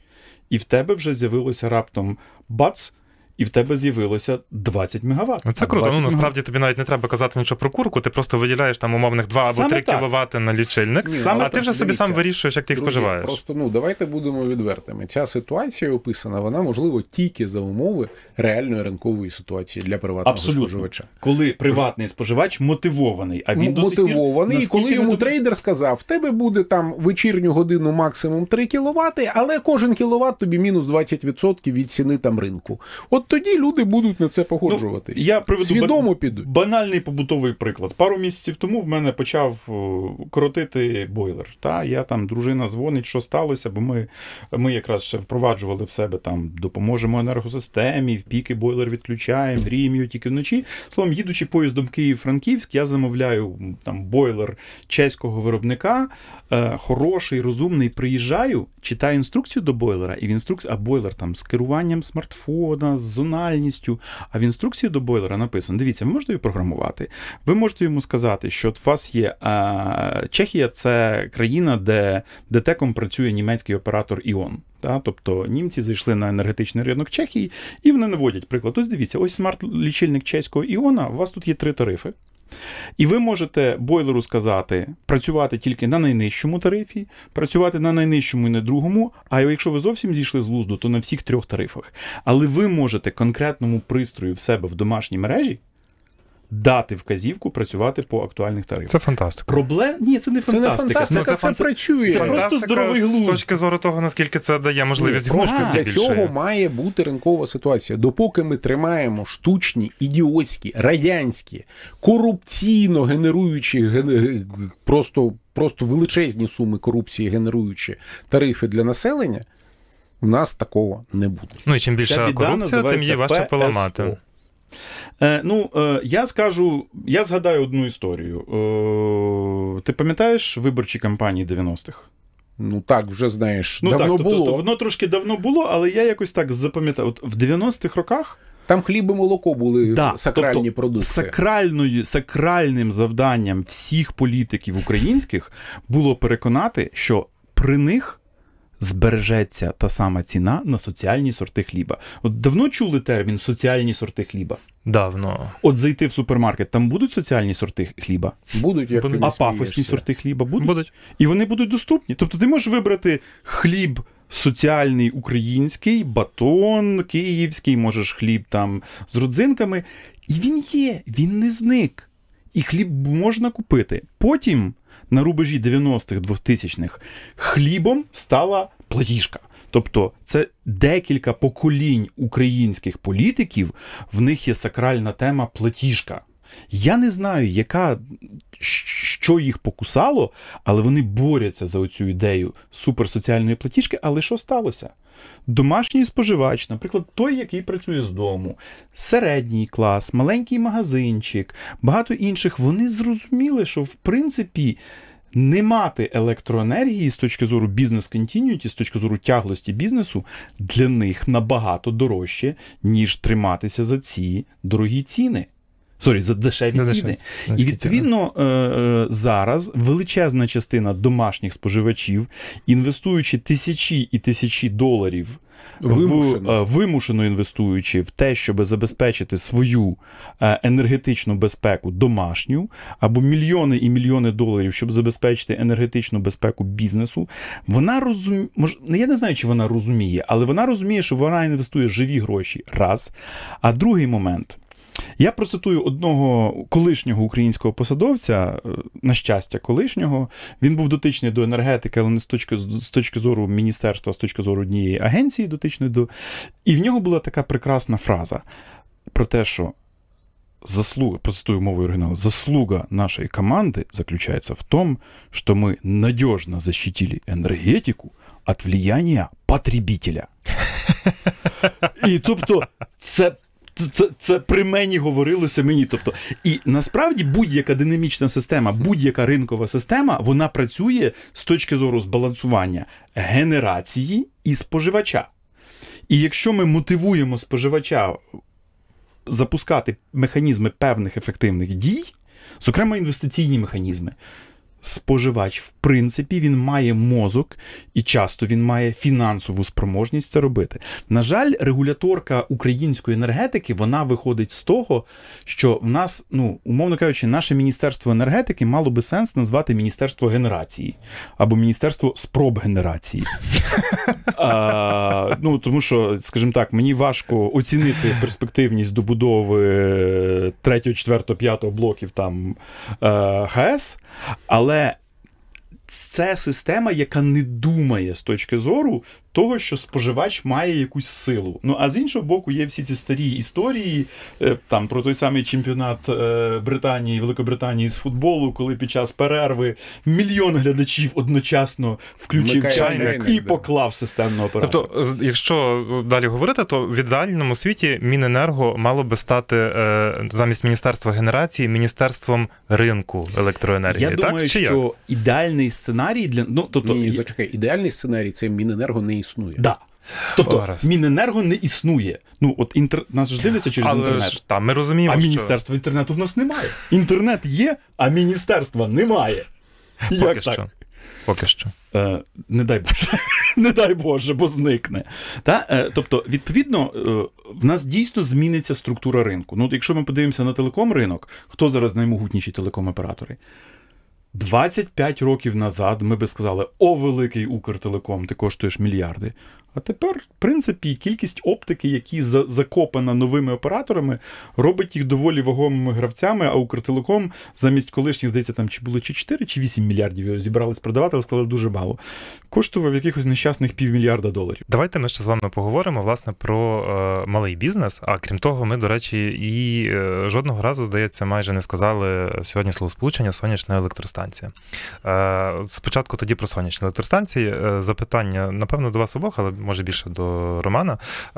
і в тебе вже з'явилося раптом бац і в тебе з'явилося 20 МВт. Ну, це круто. Ну насправді тобі навіть не треба казати нічого про курку, ти просто виділяєш там умовних 2 або 3 кВт на лічильник, Ні, а ти вже собі сам вирішуєш, як ти їх споживаєш. Просто ну давайте будемо відвертими. Ця ситуація описана, вона можливо тільки за умови реальної ринкової ситуації для приватного Абсолютно. споживача. Коли приватний споживач мотивований, а він ну, мотивований, і коли йому трейдер сказав: в тебе буде там вечірню годину максимум 3 кВт, але кожен кіловат тобі мінус 20% від ціни там ринку. От тоді люди будуть на це ну, погоджуватись. Ну, я приведу Свідомо піду. банальний побутовий приклад. Пару місяців тому в мене почав е, коротити бойлер. Та Я там, дружина дзвонить, що сталося, бо ми ми якраз ще впроваджували в себе там допоможемо енергосистемі, в піки бойлер відключаємо, грім'ю тільки вночі. Словом, їдучи поїздом Київ-Франківськ, я замовляю там бойлер чеського виробника, е, хороший, розумний, приїжджаю, читаю інструкцію до бойлера, і в інструкції, а бойлер там з керуванням смартфона. з зональністю. А в інструкції до бойлера написано: дивіться, ви можете її програмувати. Ви можете йому сказати, що от у вас є а, е, Чехія, це країна, де детеком працює німецький оператор Іон. Да? Тобто німці зайшли на енергетичний ринок Чехії і вони наводять приклад. Ось дивіться, ось смарт-лічильник чеського Іона. У вас тут є три тарифи. І ви можете бойлеру сказати, працювати тільки на найнижчому тарифі, працювати на найнижчому і на другому. А якщо ви зовсім зійшли з лузду, то на всіх трьох тарифах. Але ви можете конкретному пристрою в себе в домашній мережі дати вказівку працювати по актуальних тарифах. Це фантастика. Пробле... Ні, це не фантастика. Це не фантастика, ну, це, це, це працює. Це фантастика просто здоровий глузд. З точки зору того, наскільки це дає можливість глушкості Для цього має бути ринкова ситуація. Допоки ми тримаємо штучні, ідіотські, радянські, корупційно генеруючі ген... Е, просто, просто величезні суми корупції, генеруючі тарифи для населення. У нас такого не буде. Ну і чим більша корупція, тим її важче поламати. Е, Ну, е, я скажу, я згадаю одну історію. Е, Ти пам'ятаєш виборчі кампанії 90-х? Ну так, вже знаєш. Ну давно так, тобто, було. Тобто, воно трошки давно було, але я якось так запам'ятав. От в 90-х роках. Там хліб і молоко були да, тобто сакральні тобто, продукти. Сакральною, сакральним завданням всіх політиків українських було переконати, що при них збережеться та сама ціна на соціальні сорти хліба. От давно чули термін соціальні сорти хліба? Давно. От зайти в супермаркет, там будуть соціальні сорти хліба? Будуть, як ти А пафосні сорти хліба будуть? будуть. І вони будуть доступні. Тобто ти можеш вибрати хліб. Соціальний український батон київський, можеш хліб там з родзинками. І він є, він не зник. І хліб можна купити. Потім на рубежі 90-х 2000-х хлібом стала платіжка. Тобто це декілька поколінь українських політиків, в них є сакральна тема платіжка. Я не знаю, яка, що їх покусало, але вони борються за оцю ідею суперсоціальної платіжки. Але що сталося? Домашній споживач, наприклад, той, який працює з дому, середній клас, маленький магазинчик, багато інших, вони зрозуміли, що в принципі. Не мати електроенергії з точки зору бізнес континюті з точки зору тяглості бізнесу, для них набагато дорожче, ніж триматися за ці дорогі ціни. Сорі, за дешеві за ціни. І відповідно е, е, зараз величезна частина домашніх споживачів, інвестуючи тисячі і тисячі доларів, Вимушено. В, е, вимушено інвестуючи в те, щоб забезпечити свою енергетичну безпеку домашню, або мільйони і мільйони доларів, щоб забезпечити енергетичну безпеку бізнесу, вона розуміє, я не знаю, чи вона розуміє, але вона розуміє, що вона інвестує живі гроші. Раз. А другий момент. Я процитую одного колишнього українського посадовця, е, на щастя, колишнього. Він був дотичний до енергетики, але не з точки з точки зору міністерства, з точки зору однієї агенції, дотичної до. І в нього була така прекрасна фраза про те, що заслуга, процитую мову оригіналу, заслуга нашої команди заключається в тому, що ми надіжно защитили енергетику від влияння потребителя. І тобто, це це це при мені говорилося мені. Тобто, і насправді будь-яка динамічна система, будь-яка ринкова система, вона працює з точки зору збалансування генерації і споживача. І якщо ми мотивуємо споживача запускати механізми певних ефективних дій, зокрема інвестиційні механізми споживач, в принципі, він має мозок і часто він має фінансову спроможність це робити. На жаль, регуляторка української енергетики вона виходить з того, що в нас, ну умовно кажучи, наше міністерство енергетики мало би сенс назвати міністерство генерації або міністерство спроб генерації. Ну тому що, скажімо так, мені важко оцінити перспективність добудови 3, 4, 5 блоків там ХС, е, але. that. це система, яка не думає з точки зору того, що споживач має якусь силу. Ну а з іншого боку, є всі ці старі історії е, там про той самий чемпіонат е, Британії, Великобританії з футболу, коли під час перерви мільйон глядачів одночасно включив чайник і поклав системну оператора. Тобто, якщо далі говорити, то в ідеальному світі Міненерго мало би стати е, замість міністерства генерації міністерством ринку електроенергії. Я так? думаю, Чи що як? ідеальний сценарій для ну тобто Ні, зачекай, ідеальний сценарій це Міненерго не існує. Да. Тобто Раз. Міненерго не існує. Ну от інтер... нас ж дивляться через Але інтернет. Ж, та, ми розуміємо, А що... міністерства інтернету в нас немає. Інтернет є, а міністерства немає. Поки Як що. так? Поки що. Е, Не дай Боже, не дай Боже, бо зникне. Та? Е, тобто, відповідно, е, в нас дійсно зміниться структура ринку. Ну, Якщо ми подивимося на телеком ринок, хто зараз наймогутніші телеком-оператори? 25 років назад ми би сказали: о, великий Укртелеком, ти коштуєш мільярди. А тепер, в принципі, кількість оптики, які закопана новими операторами, робить їх доволі вагомими гравцями. А Укртелеком замість колишніх, здається, там чи було чи 4, чи 8 мільярдів його зібрались продавати, але сказали дуже мало. Коштував якихось нещасних півмільярда доларів. Давайте ми ще з вами поговоримо власне про е, малий бізнес. А крім того, ми, до речі, і е, жодного разу, здається, майже не сказали сьогодні словосполучення сонячна електростанція. Е, спочатку тоді про сонячні електростанції. Е, запитання, напевно, до вас обох, але може більше до Романа. Е,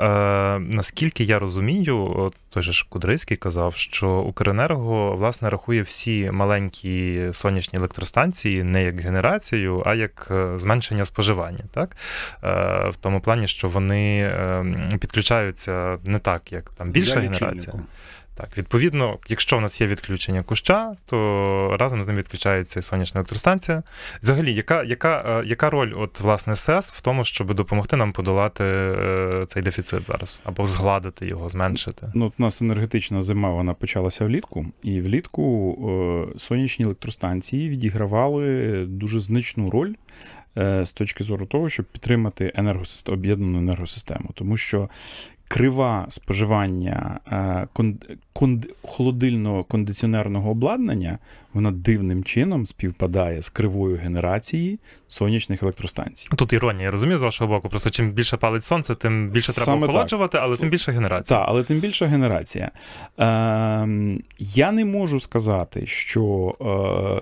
Наскільки я розумію, той же ж Кудрицький казав, що Укренерго власне рахує всі маленькі сонячні електростанції не як генерацію, а як е, зменшення споживання, так е, в тому плані, що вони ем, підключаються не так, як там більша генерація. Лічильником. Так, відповідно, якщо в нас є відключення куща, то разом з ним відключається і сонячна електростанція. Взагалі, яка яка, е, яка роль от, власне СЕС в тому, щоб допомогти нам подолати е, цей дефіцит зараз або згладити його, зменшити? Ну, от у нас енергетична зима вона почалася влітку, і влітку е, сонячні електростанції відігравали дуже значну роль. З точки зору того, щоб підтримати енергосистему, об'єднану енергосистему, тому що крива споживання конд... холодильного кондиціонерного обладнання вона дивним чином співпадає з кривою генерації сонячних електростанцій. Тут іронія, я розумію, з вашого боку. Просто чим більше палить сонце, тим більше треба Саме охолоджувати, так. але тим більше генерація. Так, але тим більша генерація. Е, Я не можу сказати, що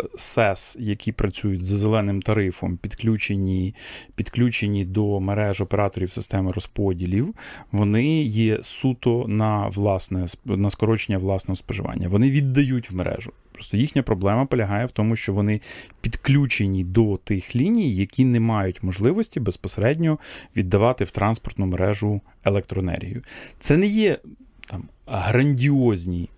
е, СЕС, які працюють за зеленим тарифом, підключені, підключені до мереж операторів системи розподілів, вони є суто на власне на скорочення нарощення власного споживання. Вони віддають в мережу. Просто їхня проблема полягає в тому, що вони підключені до тих ліній, які не мають можливості безпосередньо віддавати в транспортну мережу електроенергію. Це не є там грандіозні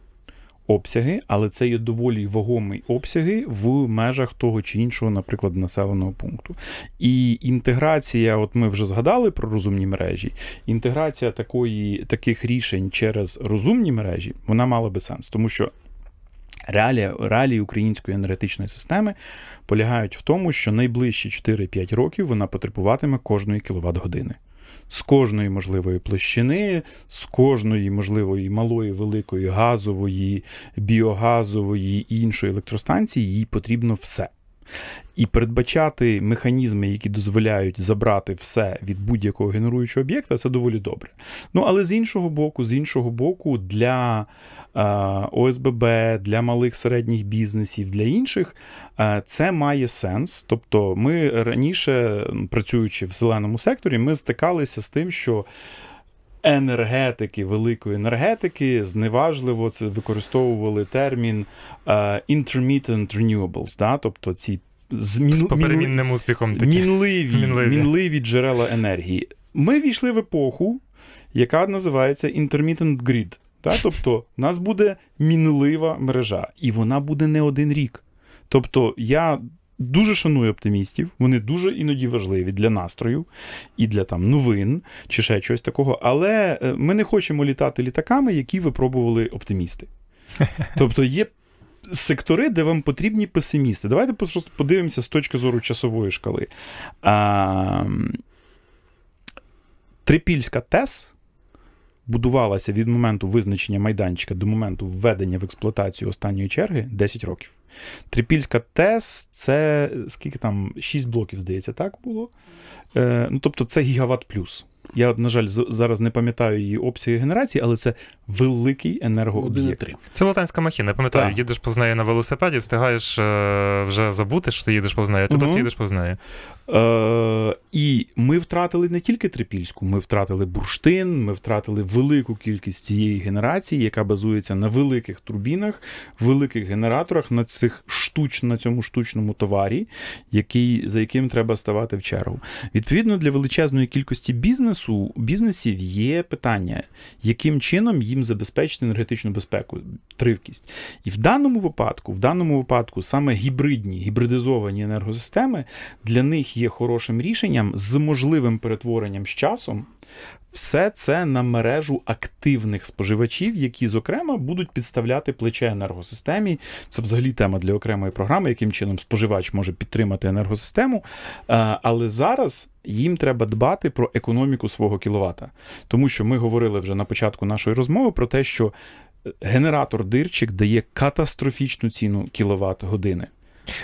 обсяги, але це є доволі вагомі обсяги в межах того чи іншого, наприклад, населеного пункту. І інтеграція, от ми вже згадали про розумні мережі. Інтеграція такої, таких рішень через розумні мережі вона мала би сенс, тому що. Реалії, реалії української енергетичної системи полягають в тому, що найближчі 4-5 років вона потребуватиме кожної кіловат-години з кожної можливої площини, з кожної можливої малої, великої газової, біогазової і іншої електростанції їй потрібно все і передбачати механізми, які дозволяють забрати все від будь-якого генеруючого об'єкта, це доволі добре. Ну але з іншого боку, з іншого боку, для е, ОСББ, для малих середніх бізнесів, для інших е, це має сенс. Тобто, ми раніше, працюючи в зеленому секторі, ми стикалися з тим, що енергетики, великої енергетики, зневажливо це використовували термін е, intermittent renewables, да? тобто ці змін... з поперемінним успіхом такі. Мінливі, мінливі. мінливі джерела енергії. Ми війшли в епоху, яка називається intermittent grid. Та? Тобто, в нас буде мінлива мережа, і вона буде не один рік. Тобто, я дуже шаную оптимістів, вони дуже іноді важливі для настрою і для там новин чи ще чогось такого. Але е, ми не хочемо літати літаками, які випробували оптимісти. Тобто є. Сектори, де вам потрібні песимісти. Давайте просто подивимося з точки зору часової шкали. А, Трипільська ТЕС будувалася від моменту визначення майданчика до моменту введення в експлуатацію останньої черги 10 років. Трипільська ТЕС це скільки там 6 блоків, здається, так було. Е, ну, Тобто це Гігаватт плюс. Я, на жаль, зараз не пам'ятаю її обсяги генерації, але це великий енергооб'єкт. Це латанська махіна, пам'ятаю, так. їдеш повз неї на велосипеді, встигаєш е, вже забути, що ти їдеш повз неї, а ти угу. досі їдеш повз неї. Е, І ми втратили не тільки Трипільську, ми втратили бурштин, ми втратили велику кількість цієї генерації, яка базується на великих турбінах, великих генераторах на цих штуч, на цьому штучному товарі, який, за яким треба ставати в чергу. Відповідно, для величезної кількості бізнесу бізнесів є питання, яким чином їм забезпечити енергетичну безпеку, тривкість. І в даному випадку, в даному випадку, саме гібридні, гібридизовані енергосистеми для них. є є хорошим рішенням з можливим перетворенням з часом. Все це на мережу активних споживачів, які, зокрема, будуть підставляти плече енергосистемі. Це взагалі тема для окремої програми, яким чином споживач може підтримати енергосистему. Е, але зараз їм треба дбати про економіку свого кіловата. Тому що ми говорили вже на початку нашої розмови про те, що е, генератор дирчик дає катастрофічну ціну кіловат години.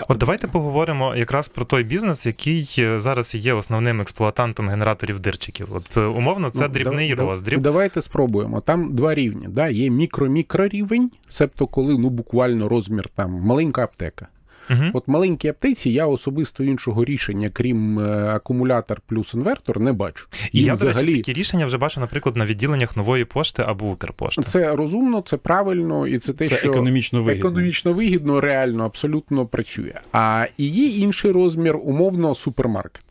От давайте поговоримо якраз про той бізнес, який е, зараз є основним експлуатантом генераторів дирчиків. От е, умовно, це ну, дрібний да, роздріб. Давайте спробуємо. Там два рівні. Да? Є мікро-мікрорівень, себто коли ну буквально розмір там маленька аптека. Угу. От маленькій аптеці я особисто іншого рішення, крім е, акумулятор плюс інвертор, не бачу. І я взагалі... речі, такі рішення вже бачу, наприклад, на відділеннях нової пошти або Укрпошти. Це розумно, це правильно, і це те, це що економічно вигідно. економічно вигідно, реально абсолютно працює. А і є інший розмір, умовно, супермаркет.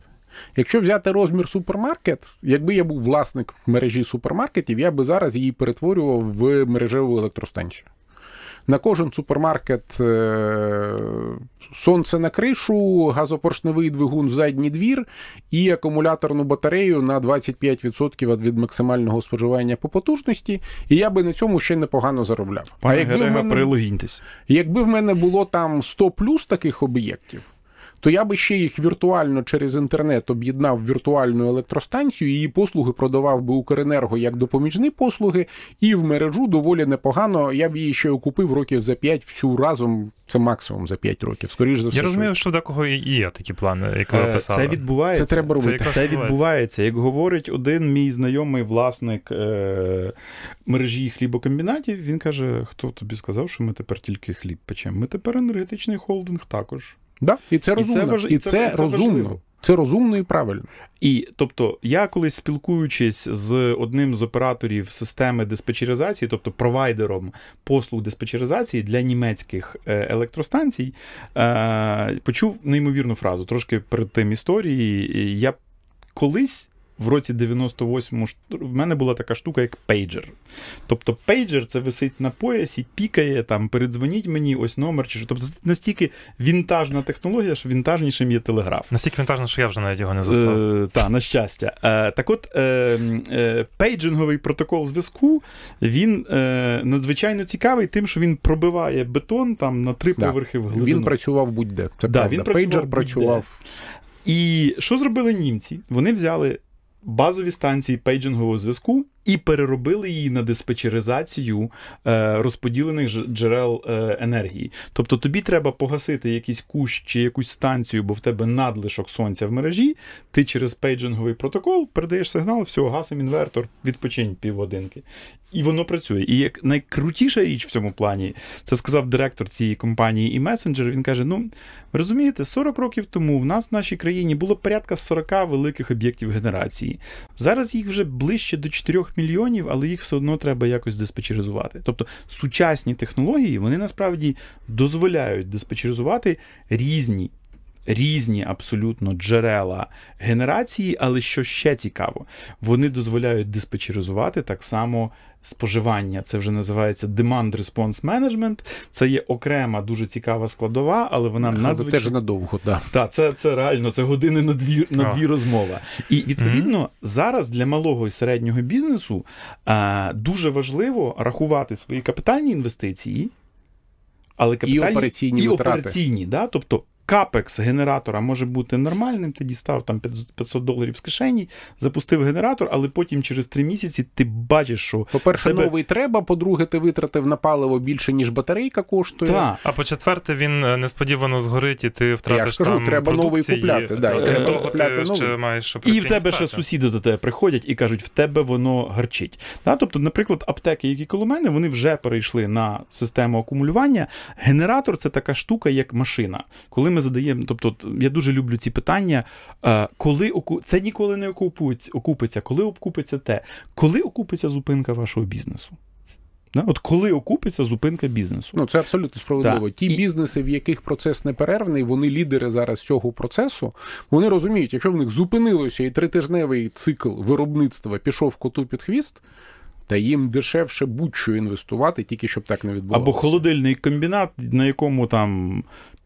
Якщо взяти розмір супермаркет, якби я був власник мережі супермаркетів, я би зараз її перетворював в мережеву електростанцію на кожен супермаркет е, сонце на кришу, газопоршневий двигун в задній двір і акумуляторну батарею на 25% від максимального споживання по потужності. І я би на цьому ще непогано заробляв. Пане а якби Герега, мене, Якби в мене було там 100 плюс таких об'єктів то я би ще їх віртуально через інтернет об'єднав віртуальну електростанцію. Її послуги продавав би Укренерго як допоміжні послуги, і в мережу доволі непогано. Я б її ще окупив років за 5 всю разом. Це максимум за 5 років. Скоріше за все. Я розумію, що в декого і є такі плани, як ви писали. Е, це відбувається. Це треба робити. Це, це відбувається. Як говорить один мій знайомий власник е- мережі хлібокомбінатів, він каже: хто тобі сказав, що ми тепер тільки хліб печемо? Ми тепер енергетичний холдинг також. Да, І це розумно. І це, важ... і це, це, це розумно. Важливо. Це розумно і правильно. І тобто, я колись спілкуючись з одним з операторів системи диспетчеризації, тобто провайдером послуг диспетчеризації для німецьких е, електростанцій, е, почув неймовірну фразу. Трошки перед тим історії. Я колись в році 98-му в мене була така штука, як пейджер. Тобто пейджер це висить на поясі, пікає, там, передзвоніть мені, ось номер. чи що. Тобто настільки вінтажна технологія, що вінтажнішим є телеграф. Настільки вінтажно, що я вже навіть його не застав. Е, на щастя. Е, так от е, е, пейджинговий протокол зв'язку, він е, надзвичайно цікавий, тим, що він пробиває бетон там на три да. поверхи в глибину. Він працював будь-де. Це да, Він працював Пейджер будь-де. працював. І що зробили німці? Вони взяли базові станції пейджингового зв'язку і переробили її на диспетчеризацію е, розподілених джерел е, енергії. Тобто тобі треба погасити якийсь кущ чи якусь станцію, бо в тебе надлишок сонця в мережі. Ти через пейджинговий протокол передаєш сигнал, все, гасим інвертор, відпочинь півгодинки. І воно працює. І як найкрутіша річ в цьому плані, це сказав директор цієї компанії і месенджер. Він каже: Ну розумієте, 40 років тому в нас в нашій країні було порядка 40 великих об'єктів генерації. Зараз їх вже ближче до 4 мільйонів, але їх все одно треба якось диспетчеризувати. Тобто сучасні технології вони насправді дозволяють диспетчеризувати різні різні абсолютно джерела генерації, але що ще цікаво, вони дозволяють диспетчеризувати так само споживання. Це вже називається demand response management. Це є окрема дуже цікава складова, але вона надзвичайно... теж надовго. Да. Так, це це реально це години на дві на дві розмови. І відповідно mm-hmm. зараз для малого і середнього бізнесу а, е, дуже важливо рахувати свої капітальні інвестиції. Але капітальні і операційні, і операційні да? тобто капекс генератора може бути нормальним. Ти дістав там 500 доларів з кишені, запустив генератор, але потім через три місяці ти бачиш, що по-перше, тебе... новий треба. По-друге, ти витратив на паливо більше ніж батарейка коштує. Так. А по четверте, він е, несподівано згорить, і ти втратиш Я ж кажу, там треба продукції. новий купляти. Да, е, Крім того, купляти ти ще маєш і в тебе ще сусіди до тебе приходять і кажуть, в тебе воно гарчить. Да? Тобто, наприклад, аптеки, які коло мене, вони вже перейшли на систему акумулювання. Генератор це така штука, як машина. Коли ми задаємо, тобто я дуже люблю ці питання. Е, коли це ніколи не окупиться, окупиться, коли окупиться те, коли окупиться зупинка вашого бізнесу? От коли окупиться зупинка бізнесу, ну це абсолютно справедливо. Так. Ті і... бізнеси, в яких процес неперервний, вони лідери зараз цього процесу. Вони розуміють, якщо в них зупинилося і тритижневий цикл виробництва пішов коту під хвіст. Та їм дешевше будь-що інвестувати, тільки щоб так не відбувалося. Або холодильний комбінат, на якому там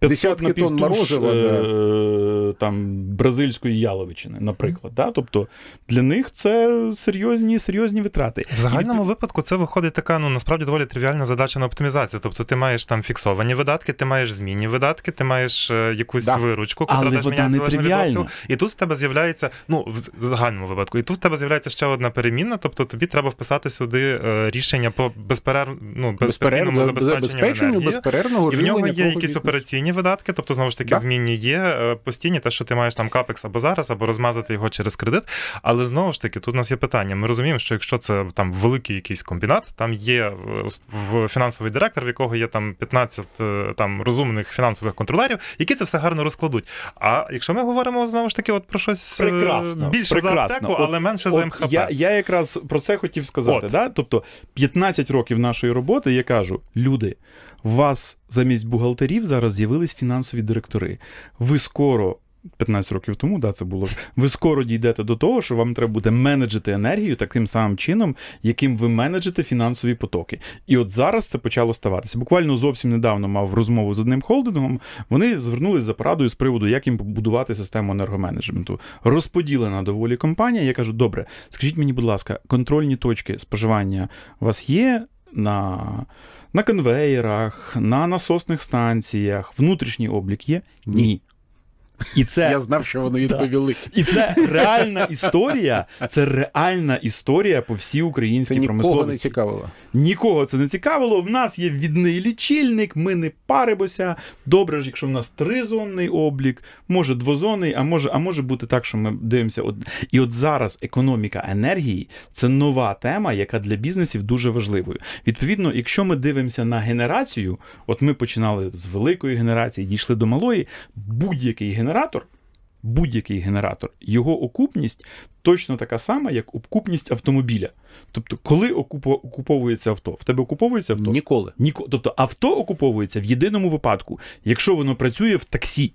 десятки тонн морозива, е, да. там бразильської яловичини, наприклад. Да? Тобто для них це серйозні серйозні витрати. В загальному І... випадку це виходить така ну насправді доволі тривіальна задача на оптимізацію. Тобто ти маєш там фіксовані видатки, ти маєш змінні видатки, ти маєш е, якусь да. виручку, яка теж міняється відносин. І тут в тебе з'являється, ну в загальному випадку, і тут в тебе з'являється ще одна перемінна, тобто тобі треба вписати сюди е, рішення по безперерв... ну, безперервному забезпеченню енергії. безперервного і в нього є якісь операційні постійні видатки, тобто знову ж таки да. змінні є е, постійні, те, що ти маєш там капекс або зараз, або розмазати його через кредит. Але знову ж таки, тут у нас є питання. Ми розуміємо, що якщо це там великий якийсь комбінат, там є е, в фінансовий директор, в якого є там 15 е, там розумних фінансових контролерів, які це все гарно розкладуть. А якщо ми говоримо знову ж таки, от про щось прекрасно, більше прекрасно. за аптеку, але менше от, за МХП. Я я якраз про це хотів сказати. От. Да? Тобто 15 років нашої роботи я кажу, люди у вас замість бухгалтерів зараз з'явились фінансові директори. Ви скоро. 15 років тому, да, це було ви скоро дійдете до того, що вам треба буде менеджити енергію таким самим чином, яким ви менеджите фінансові потоки. І от зараз це почало ставатися. Буквально зовсім недавно мав розмову з одним холдингом. Вони звернулись за порадою з приводу, як їм побудувати систему енергоменеджменту. Розподілена доволі компанія. Я кажу, добре, скажіть мені, будь ласка, контрольні точки споживання у вас є на на конвейерах, на насосних станціях внутрішній облік є? Ні. І це я знав, що вони відповіли. І це реальна історія. Це реальна історія по всій українській це промисловості. Нікого не цікавило. Нікого це не цікавило. В нас є відний лічильник, ми не паримося. Добре, ж, якщо в нас тризонний облік, може двозонний, а може, а може бути так, що ми дивимося. От і от зараз економіка енергії це нова тема, яка для бізнесів дуже важливою. Відповідно, якщо ми дивимося на генерацію, от ми починали з великої генерації, дійшли до малої, будь-який генерації генератор, будь-який генератор, його окупність точно така сама, як окупність автомобіля. Тобто, коли окуповується авто, в тебе окуповується авто? Ніколи. Ніко... Тобто авто окуповується в єдиному випадку, якщо воно працює в таксі.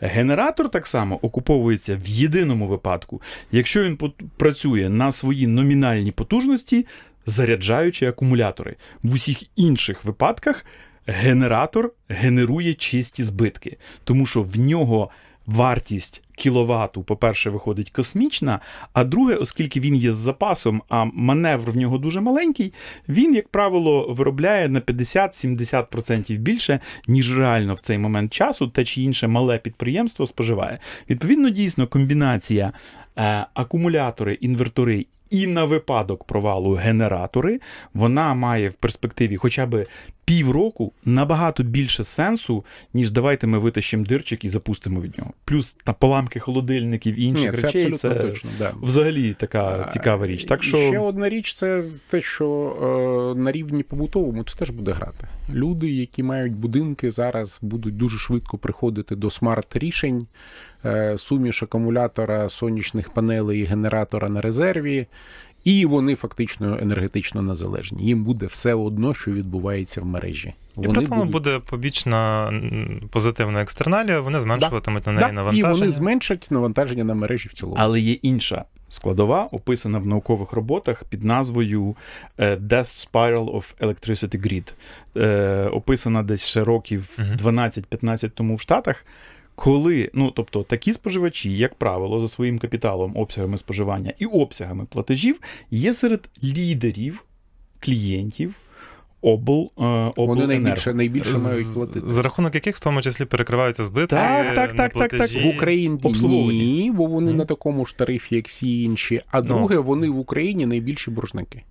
Генератор так само окуповується в єдиному випадку, якщо він працює на свої номінальні потужності, заряджаючи акумулятори. В усіх інших випадках генератор генерує чисті збитки, тому що в нього вартість кіловату, по-перше, виходить космічна. А друге, оскільки він є з запасом, а маневр в нього дуже маленький, він, як правило, виробляє на 50-70% більше, ніж реально в цей момент часу те чи інше мале підприємство споживає. Відповідно, дійсно комбінація. Е, акумулятори, інвертори і на випадок провалу генератори, вона має в перспективі хоча б півроку набагато більше сенсу, ніж давайте ми витащимо дирчик і запустимо від нього. Плюс на поламки холодильників і інших Ні, це речей це точно, да. взагалі така цікава річ. Так що ще одна річ це те, що е, на рівні побутовому це теж буде грати. Люди, які мають будинки, зараз будуть дуже швидко приходити до смарт-рішень. Е, суміш акумулятора сонячних панелей і генератора на резерві, і вони фактично енергетично незалежні. Їм буде все одно, що відбувається в мережі. Вони і при тому будуть... буде побічна позитивна екстерналія. Вони зменшуватимуть да. на неї да. навантаження. І вони зменшать навантаження на мережі в цілому. Але є інша. Складова описана в наукових роботах під назвою е, Death Spiral of Electricity Grid. Е, описана десь ще років 12-15 тому в Штатах. Коли, ну тобто, такі споживачі, як правило, за своїм капіталом, обсягами споживання і обсягами платежів, є серед лідерів клієнтів обл, обл е, Вони найбільше найбільше мають платити. За рахунок яких в тому числі перекриваються збитки. Так, так, так, так, так. В Україні ні, бо вони на такому ж тарифі, як всі інші. А ну. друге, вони в Україні найбільші боржники.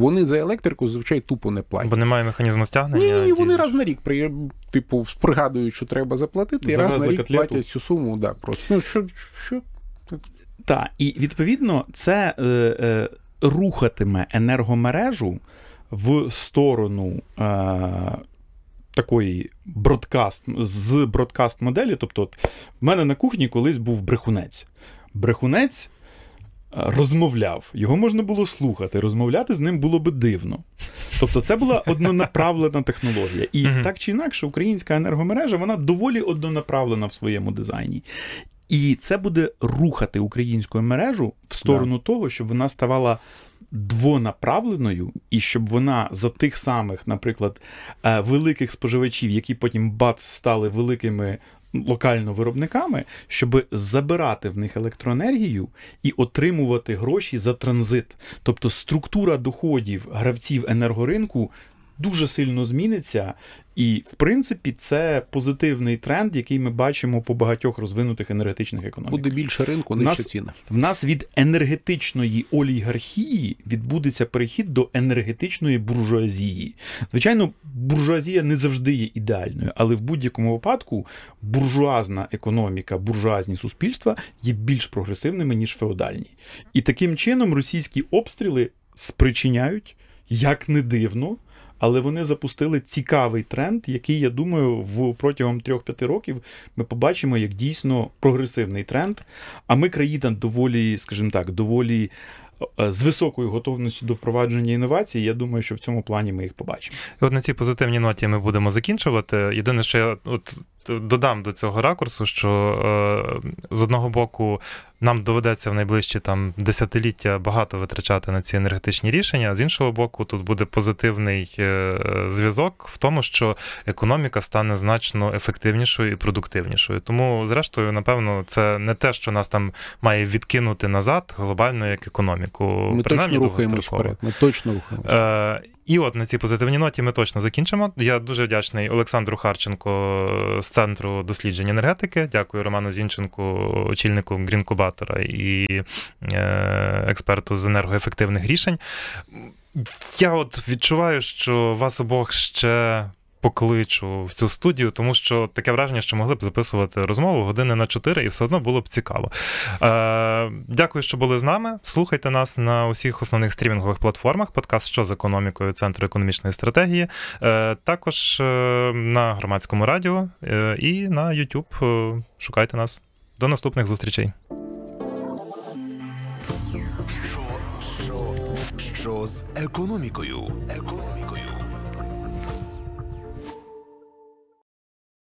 Вони за електрику зазвичай тупо не платять. Бо немає механізму стягнення. Ні, ні, вони раз на рік при типу пригадують, що треба заплатити, і раз на рік котлету. платять цю суму. Да, просто ну що що. Так, і відповідно це е, е, рухатиме енергомережу в сторону е, такої бродкаст з бродкаст моделі. Тобто, от, в мене на кухні колись був брехунець. Брехунець розмовляв, його можна було слухати. Розмовляти з ним було би дивно. Тобто, це була однонаправлена технологія. І так чи інакше, українська енергомережа вона доволі однонаправлена в своєму дизайні. І це буде рухати українську мережу в сторону да. того, щоб вона ставала двонаправленою, і щоб вона за тих самих, наприклад, е, великих споживачів, які потім бац стали великими локально виробниками, щоб забирати в них електроенергію і отримувати гроші за транзит. Тобто структура доходів гравців енергоринку дуже сильно зміниться. І, в принципі, це позитивний тренд, який ми бачимо по багатьох розвинутих енергетичних економіках. Буде більше ринку, нижче ціни. В нас від енергетичної олігархії відбудеться перехід до енергетичної буржуазії. Звичайно, буржуазія не завжди є ідеальною, але в будь-якому випадку буржуазна економіка, буржуазні суспільства є більш прогресивними ніж феодальні. І таким чином російські обстріли спричиняють як не дивно але вони запустили цікавий тренд, який, я думаю, в протягом 3-5 років ми побачимо як дійсно прогресивний тренд. А ми країна доволі, скажімо так, доволі. Е, з високою готовністю до впровадження інновацій, я думаю, що в цьому плані ми їх побачимо. От на цій позитивній ноті ми будемо закінчувати. Єдине, що я от додам до цього ракурсу, що е, з одного боку нам доведеться в найближчі там десятиліття багато витрачати на ці енергетичні рішення, а з іншого боку, тут буде позитивний е, зв'язок в тому, що економіка стане значно ефективнішою і продуктивнішою. Тому, зрештою, напевно, це не те, що нас там має відкинути назад глобально як економіку. Ми Принаймні, точно рухаємось вперед. Ми точно рухаємось. Е, і от на цій позитивній ноті ми точно закінчимо. Я дуже вдячний Олександру Харченко з центру досліджень енергетики. Дякую Роману Зінченку, очільнику Грінкубатора і е, експерту з енергоефективних рішень. Я от відчуваю, що вас обох ще покличу в цю студію, тому що таке враження, що могли б записувати розмову години на чотири, і все одно було б цікаво. Е, Дякую, що були з нами. Слухайте нас на усіх основних стрімінгових платформах. Подкаст що з економікою Центру економічної стратегії, е, також е, на громадському радіо е, і на YouTube. Е, шукайте нас. До наступних зустрічей. Що з економікою? Економікою.